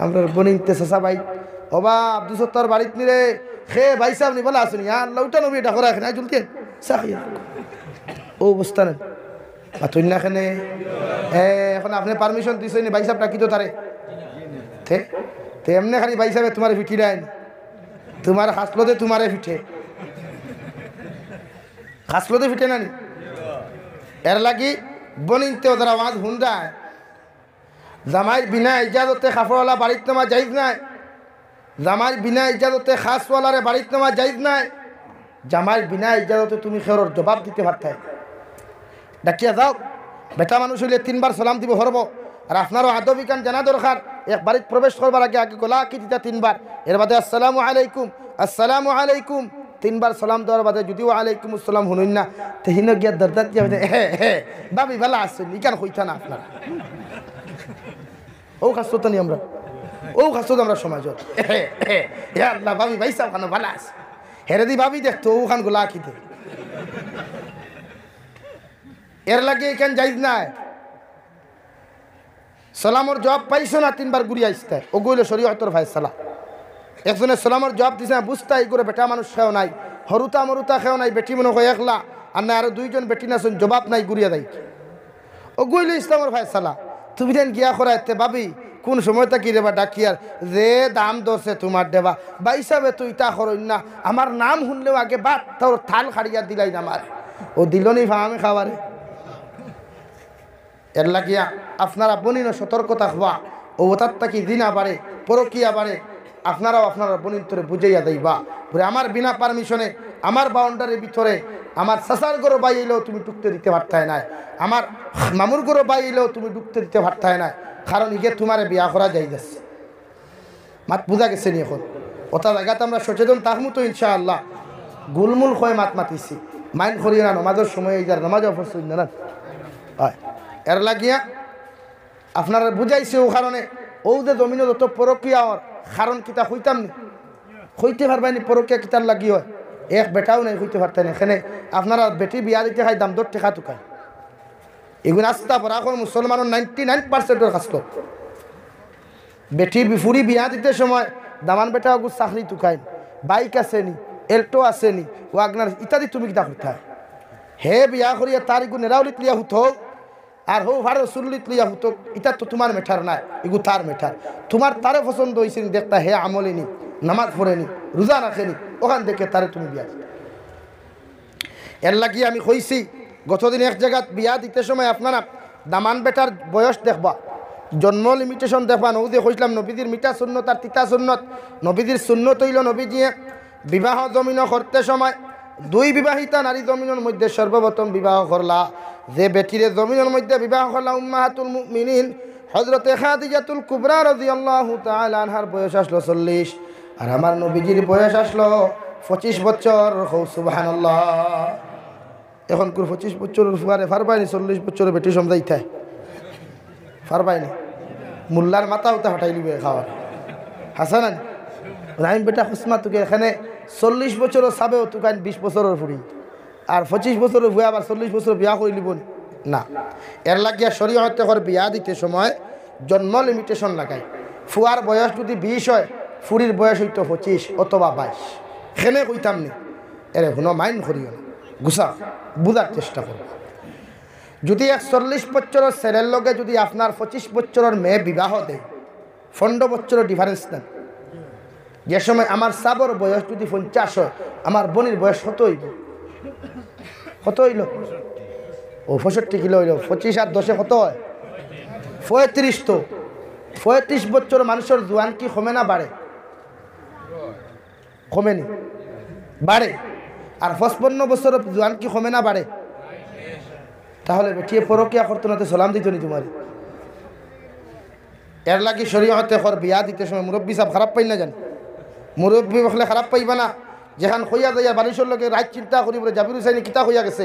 আমরা বনিতে চেষা ভাই অবা আব্দুল সত্তার বাড়িত নিরে খে ভাই সাহেব নি বলে আসুনি আর লউটা নবী এটা করা এখানে জুলতে সাকিয়া ও অবস্থা নেন পাথর না এখানে এখন আপনি পারমিশন দিছেন ভাই সাহেব ডাকিত তারে তে তে এমনি খালি ভাই সাহেব তোমার ফিটি দেন তোমার হাসলোতে তোমারে ফিটে হাসলোতে ফিটে নানি এর লাগি বনিনতে ওদের আওয়াজ হুন্ডায় জামাই বিনা ইজাজতে খাফরওয়ালা বাড়িতে নেওয়া যাইজ নাই জামাই বিনা ইজাজতে খাসওয়ালারে বাড়িতে নেওয়া যাইজ নাই জামাই বিনা ইজাজতে তুমি খেরোর জবাব দিতে পারতাই ডাকিয়া যাও বেটা মানুষ হইলে তিনবার সালাম দিব হরব আর আপনারও আদবিকান জানা দরকার এক বাড়িতে প্রবেশ করবার আগে আগে গোলা কি দিতা তিনবার এর বাদে আসসালামু আলাইকুম আসসালামু আলাইকুম তিনবার সালাম দেওয়ার বাদে যদিও আলাইকুম আসসালাম শুনুন না তেহিন গিয়া দরদার দিয়া হে হ্যাঁ বাবি ভালো আসছেন ইকান হইতা না আপনারা ও খাস্ততা নি আমরা ও খাস্ত আমরা সমাজত হে আল্লাহ বাবি ভালো আছে হেরে দি ভাবি দেখতো ও খান গুলা আঁকিতে এর লাগে এখান যাইজ নাই সালামর জবাব পাইছো না তিনবার ঘুরিয়ে আসতে ও গইল শরীয়তর ভাই সালা একজনের সালামর জবাব দিছে না হ্যাঁ, এই করে বেটা মানুষ খেয়েও নাই হরুতা মরুতা খেয়েও নাই বেটি মনে হয় একলা আর না আরো দুইজন বেটি না শুন জবাব নাই গুড়িয়া দেয় ও গইল ইসলামর ভাই সালা তুমি দেন গিয়া করা এতে ভাবি কোন সময় তা কি রেবা ডাকিয়ার রে দাম দোষে তোমার দেবা বা হিসাবে তুই তা করই না আমার নাম শুনলেও আগে বাদ তোর থাল খাড়িয়া দিলাই না আমার ও দিল নি আমি খাবারে এর লাগিয়া আপনারা বনিন সতর্কতা হওয়া ও তার তাকি দিন আবারে পরকিয়া বাড়ে আপনারাও আপনারা বনিন্তরে বুঝাইয়া দেবা বলে আমার বিনা পারমিশনে আমার বাউন্ডারির ভিতরে আমার সাসার গরো বাই এলেও তুমি ঢুকতে দিতে পারতায় না আমার মামুর গরো বাই এলেও তুমি ঢুকতে দিতে পারতায় না কারণ ইগে তোমারে বিয়া করা যাই যাচ্ছে মাত বোঝা গেছে নি এখন ওটা জায়গাতে আমরা সচেতন তার মতো ইনশাআল্লাহ গুলমুল হয়ে মাত মাতিছি মাইন করি না নমাজের সময় এই যার নমাজ অপরসুন না হয় এর লাগিয়া আপনারা বুঝাইছে ও কারণে ও যে জমিনে যত পরকিয়া কারণ কিতা হইতাম নি হইতে পারবাইনি পরকে কিতার লাগি হয় এক বেটাও নাই হইতে পারতেন এখানে আপনারা বেটি বিয়া দিতে খাই দাম দর টেকা তুকাই এগুলো আস্তা পর এখন মুসলমানের নাইনটি নাইন পার্সেন্টের কাস্ত বেটি বিফুরি বিয়া দিতে সময় দামান বেটা ওগুলো চাকরি তুকাই বাইক নি এল্টো ও আগনার ইত্যাদি তুমি কিতা হইতা হে বিয়া করিয়া তার এগুলো নেরাউলিত লিয়া হুত আর হো ভারো সুল্লিত লিয়া হতো এটা তো তোমার মেঠার নাই এগু তার মেঠার তোমার তারে পছন্দ হয়েছে দেখতা হে নি নামাজ নি রোজা নি ওখান থেকে তারে তুমি বিয়া এর লাগি আমি কইছি গতদিন এক জায়গাত বিয়া দিতে সময় আপনারা দামান বেটার বয়স দেখবা জন্ম লিমিটেশন দেখবা নবীদি কইসলাম নবীদের মিটা সুন্নত আর তিতা শূন্যত নবীদের সুন্নত হইল নবীজিয়ে বিবাহ জমিন করতে সময় দুই বিবাহিতা নারী জমিনের মধ্যে সর্বপ্রথম বিবাহ করলা যে বেটিরে জমিনের মধ্যে বিবাহ করলা উম্মাহাতুল মিনিন হজরত এখাদিজাতুল কুবরা রাজি আল্লাহ আনহার বয়স আসলো চল্লিশ আর আমার নবীজির বয়স আসলো পঁচিশ বছর সুবাহান এখন কোন পঁচিশ বছর ফুয়ারে পায়নি চল্লিশ বছর বেটি ফার পায়নি মোল্লার মাথা উতা হটাই নিবে খাওয়ার হাসান আমি বেটা হুসমা তোকে এখানে চল্লিশ বছরও চাবেও তুকান বিশ বছরের ফুড়ি আর পঁচিশ বছরের ভুয়া আবার চল্লিশ বছর বিয়া করে নিব না এর লাগিয়া শরীর বিয়া দিতে সময় জন্ম লিমিটেশন লাগায় ফুয়ার বয়স যদি বিশ হয় ফুড়ির বয়স হইতো পঁচিশ অথবা বাইশ সেনে কইতাম নি এর কোনো মাইন্ড করিও না গুছা বুঝার চেষ্টা করো যদি এক চল্লিশ বছরের ছেলের লগে যদি আপনার পঁচিশ বছরের মেয়ে বিবাহ দেয় পনেরো বছরের ডিফারেন্স নেন যে সময় আমার সাবর বয়স যদি পঞ্চাশ হয় আমার বোনের বয়স কত হইল কত হইল ও পঁয়ষট্টি কিলো হইল পঁচিশ আর দশে কত হয় পঁয়ত্রিশ তো পঁয়ত্রিশ বছর মানুষের জোয়ান কি কমে না বাড়ে কমেনি বাড়ে আর পঁচপন্ন বছর জোয়ান কি কমে না বাড়ে তাহলে বেটিয়ে পরকিয়া করতো না তো সালাম দিত নি তোমার এর লাগে শরীয়তে হর বিয়া দিতে সময় মুরব্বী সাহেব খারাপ পাই না জানি মুরব্বী বলে খারাপ পাইবা না যেখান হইয়া যাইয়া বারিশর লোকে রাত চিন্তা করি বলে জাবির হুসাইনি কিতা হইয়া গেছে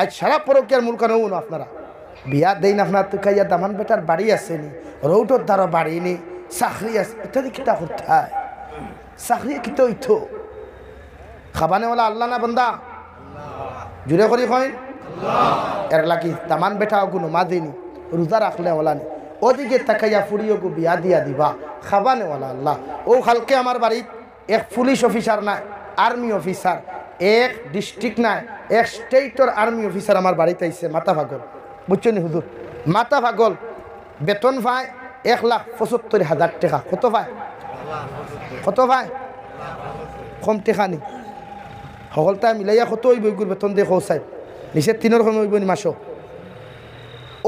আজ সারা পরকিয়ার মূল কারণ না আপনারা বিয়া দেই না আপনার তো খাইয়া দামান বেটার বাড়ি নি রৌটর দ্বারা বাড়ি নি চাকরি আছে ইত্যাদি কিতা করতে হয় চাকরি কিতা ইতো বলা আল্লাহ না বন্দা জুড়ে করি হয় এর লাগি তামান বেটা ওগু নমাজিনি রোজা রাখলে ওলানি ওদিকে তাকাইয়া ফুড়ি ওগু বিয়া দিয়া দিবা খাবানেওয়ালা আল্লাহ ও খালকে আমার বাড়িত এক পুলিশ অফিসার নাই আর্মি অফিসার এক ডিস্ট্রিক্ট নাই এক স্টেটর আর্মি অফিসার আমার বাড়িতে আইসে মাথা ভাগল বুঝছেন হুজুর মাথা ভাগল বেতন পায় এক লাখ পঁচাত্তর হাজার টাকা কত পায় কত পায় কম টেকা নি সকলটা মিলাইয়া কত ওই বইগুর বেতন দিয়ে সাহেব নিচে তিনের সময় ওই বই মাসো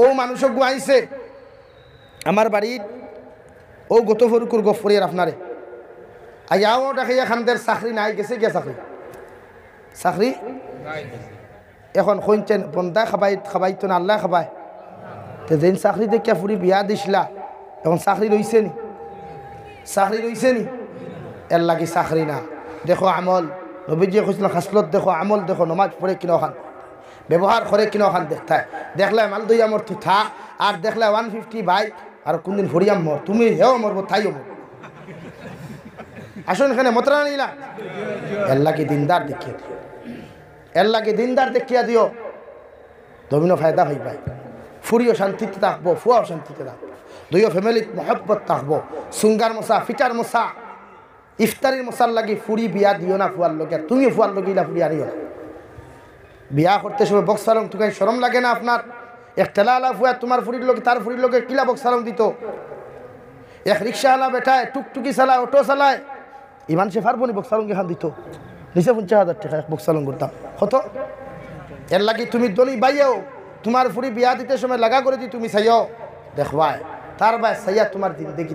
ও মানুষক গুয়াইছে আমার বাড়ির ও গত ফরুকুর গফরিয়ার আপনারে আয়াও দেখাইয়া খানদের চাকরি নাই গেছে গিয়া চাকরি চাকরি এখন কইনছেন বন্দায় খাবাই খাবাই তো আল্লাহ খাবাই তো যেন চাকরি দেখিয়া ফুরি বিয়া দিছিলা এখন চাকরি রইছে নি চাকরি রইছে নি এর লাগি চাকরি না দেখো আমল নবীজিয়ে কইছিল খাসলত দেখো আমল দেখো নমাজ পড়ে কিনো খান ব্যবহার করে কিনো খান দেখতে দেখলে মাল দইয়া মর থা আর দেখলে ওয়ান ফিফটি বাই আর কোনদিন ফরিয়াম মর তুমি হেও মরবো তাইও মর আসুন এখানে মতরা নিলা এল্লাকে দিনদার দেখিয়ে দিও এল্লাকে দিনদার দেখিয়া দিও দমিনো ফায়দা হই পাই ফুরিও শান্তিতে থাকবো ফুয়াও শান্তিতে থাকবো দুইও ফ্যামিলিত মহব্বত থাকবো সুঙ্গার মশা ফিটার মশা ইফতারির মশার লাগি ফুরি বিয়া দিও না ফুয়ার লোকে তুমি ফুয়ার লোক ইলা ফুরি আনিও না বিয়া করতে সময় বক্সারং তুমি সরম লাগে না আপনার এক ঠেলা আলা ফুয়া তোমার ফুরির লোকে তার ফুরির লোকে কিলা বক্সারং দিত এক রিক্সাওয়ালা বেটায় টুকটুকি চালায় অটো চালায় ইমান শেফার বনি বক্সালং এখান দিত নিশে পঞ্চাশ হাজার টাকা এক বক্সালং দাম কত এর লাগে তুমি দলি বাইয়াও তোমার ফুড়ি বিয়া দিতে সময় লাগা করে দি তুমি সাইয়াও দেখবায় তার ভাই সাইয়া তোমার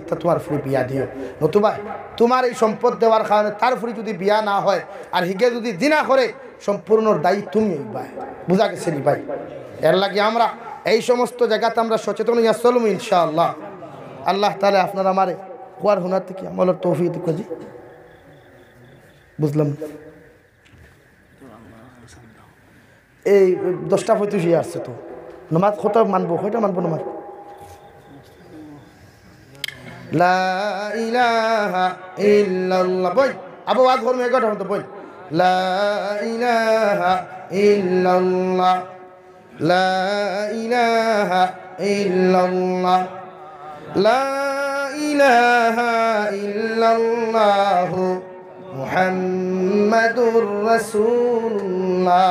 তা তোমার ফুড়ি বিয়া দিও নতুবা তোমার এই সম্পদ দেওয়ার কারণে তার ফুড়ি যদি বিয়া না হয় আর হিগে যদি দিনা করে সম্পূর্ণ দায়ী তুমি ভাই বোঝা গেছে নি ভাই এর লাগে আমরা এই সমস্ত জায়গাতে আমরা সচেতন ইয়া চলুম ইনশাআল্লাহ আল্লাহ তাহলে আপনার আমার কুয়ার হুনার থেকে আমলের তৌফিক দেখো বুঝলাম এই দশটা পঁয়ত্রিশ ইয়ে আসছে তো নমাজ কত মানবো কয়টা মানবো নমাজ বই আবু আজ ঘর মেয়ে কটা হতো বই ইহ ইহ ইহ মুহাম্মাদুর রাসূলুল্লাহ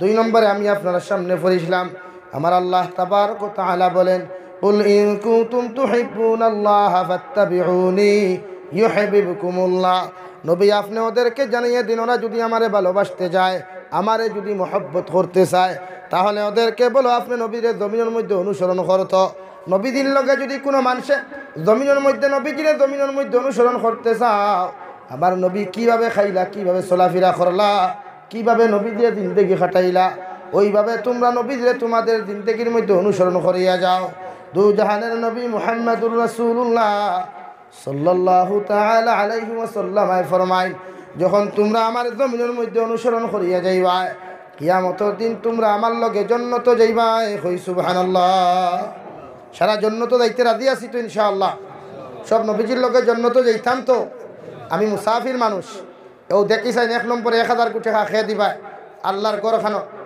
দুই নম্বরে আমি আপনার সামনে পড়েছিলাম আমার আল্লাহ তাবারক তাআলা বলেন قل إن كنتم تحبون الله فاتبعوني يحببكم الله নবী আপনি ওদেরকে জানিয়ে দিন ওরা যদি আমারে ভালোবাসতে যায় আমারে যদি মহব্বত করতে চায় তাহলে ওদেরকে বলো আপনি নবীরে জমিনের মধ্যে অনুসরণ করত নবীজির লগে যদি কোনো মানুষে জমিনের মধ্যে নবীজিরে জমিনের মধ্যে অনুসরণ করতে চাও আমার নবী কিভাবে খাইলা কিভাবে চলাফেরা করলা কিভাবে নবী দিয়ে জিন্দেগি খাটাইলা ওইভাবে তোমরা নবী দিয়ে তোমাদের জিন্দেগির মধ্যে অনুসরণ করিয়া যাও দু জাহানের নবী মোহাম্মদুল রসুল্লাহ সাল্লাহ তাহলে আলাইহি ফরমাই যখন তোমরা আমার জমিনের মধ্যে অনুসরণ করিয়া যাইবাই কিয়ামতর দিন তোমরা আমার লগে জন্নত যাইবাই হই সুবহানাল্লাহ সারা জন্নত যাইতে রাজি আছি তো ইনশাআল্লাহ সব নবীজির লগে জন্নত যাইতাম তো আমি মুসাফির মানুষ এও দেখি চাই এক নম্বরে এক হাজার কোটি টাকা খেয়ে দিবা আল্লাহর গড়খানো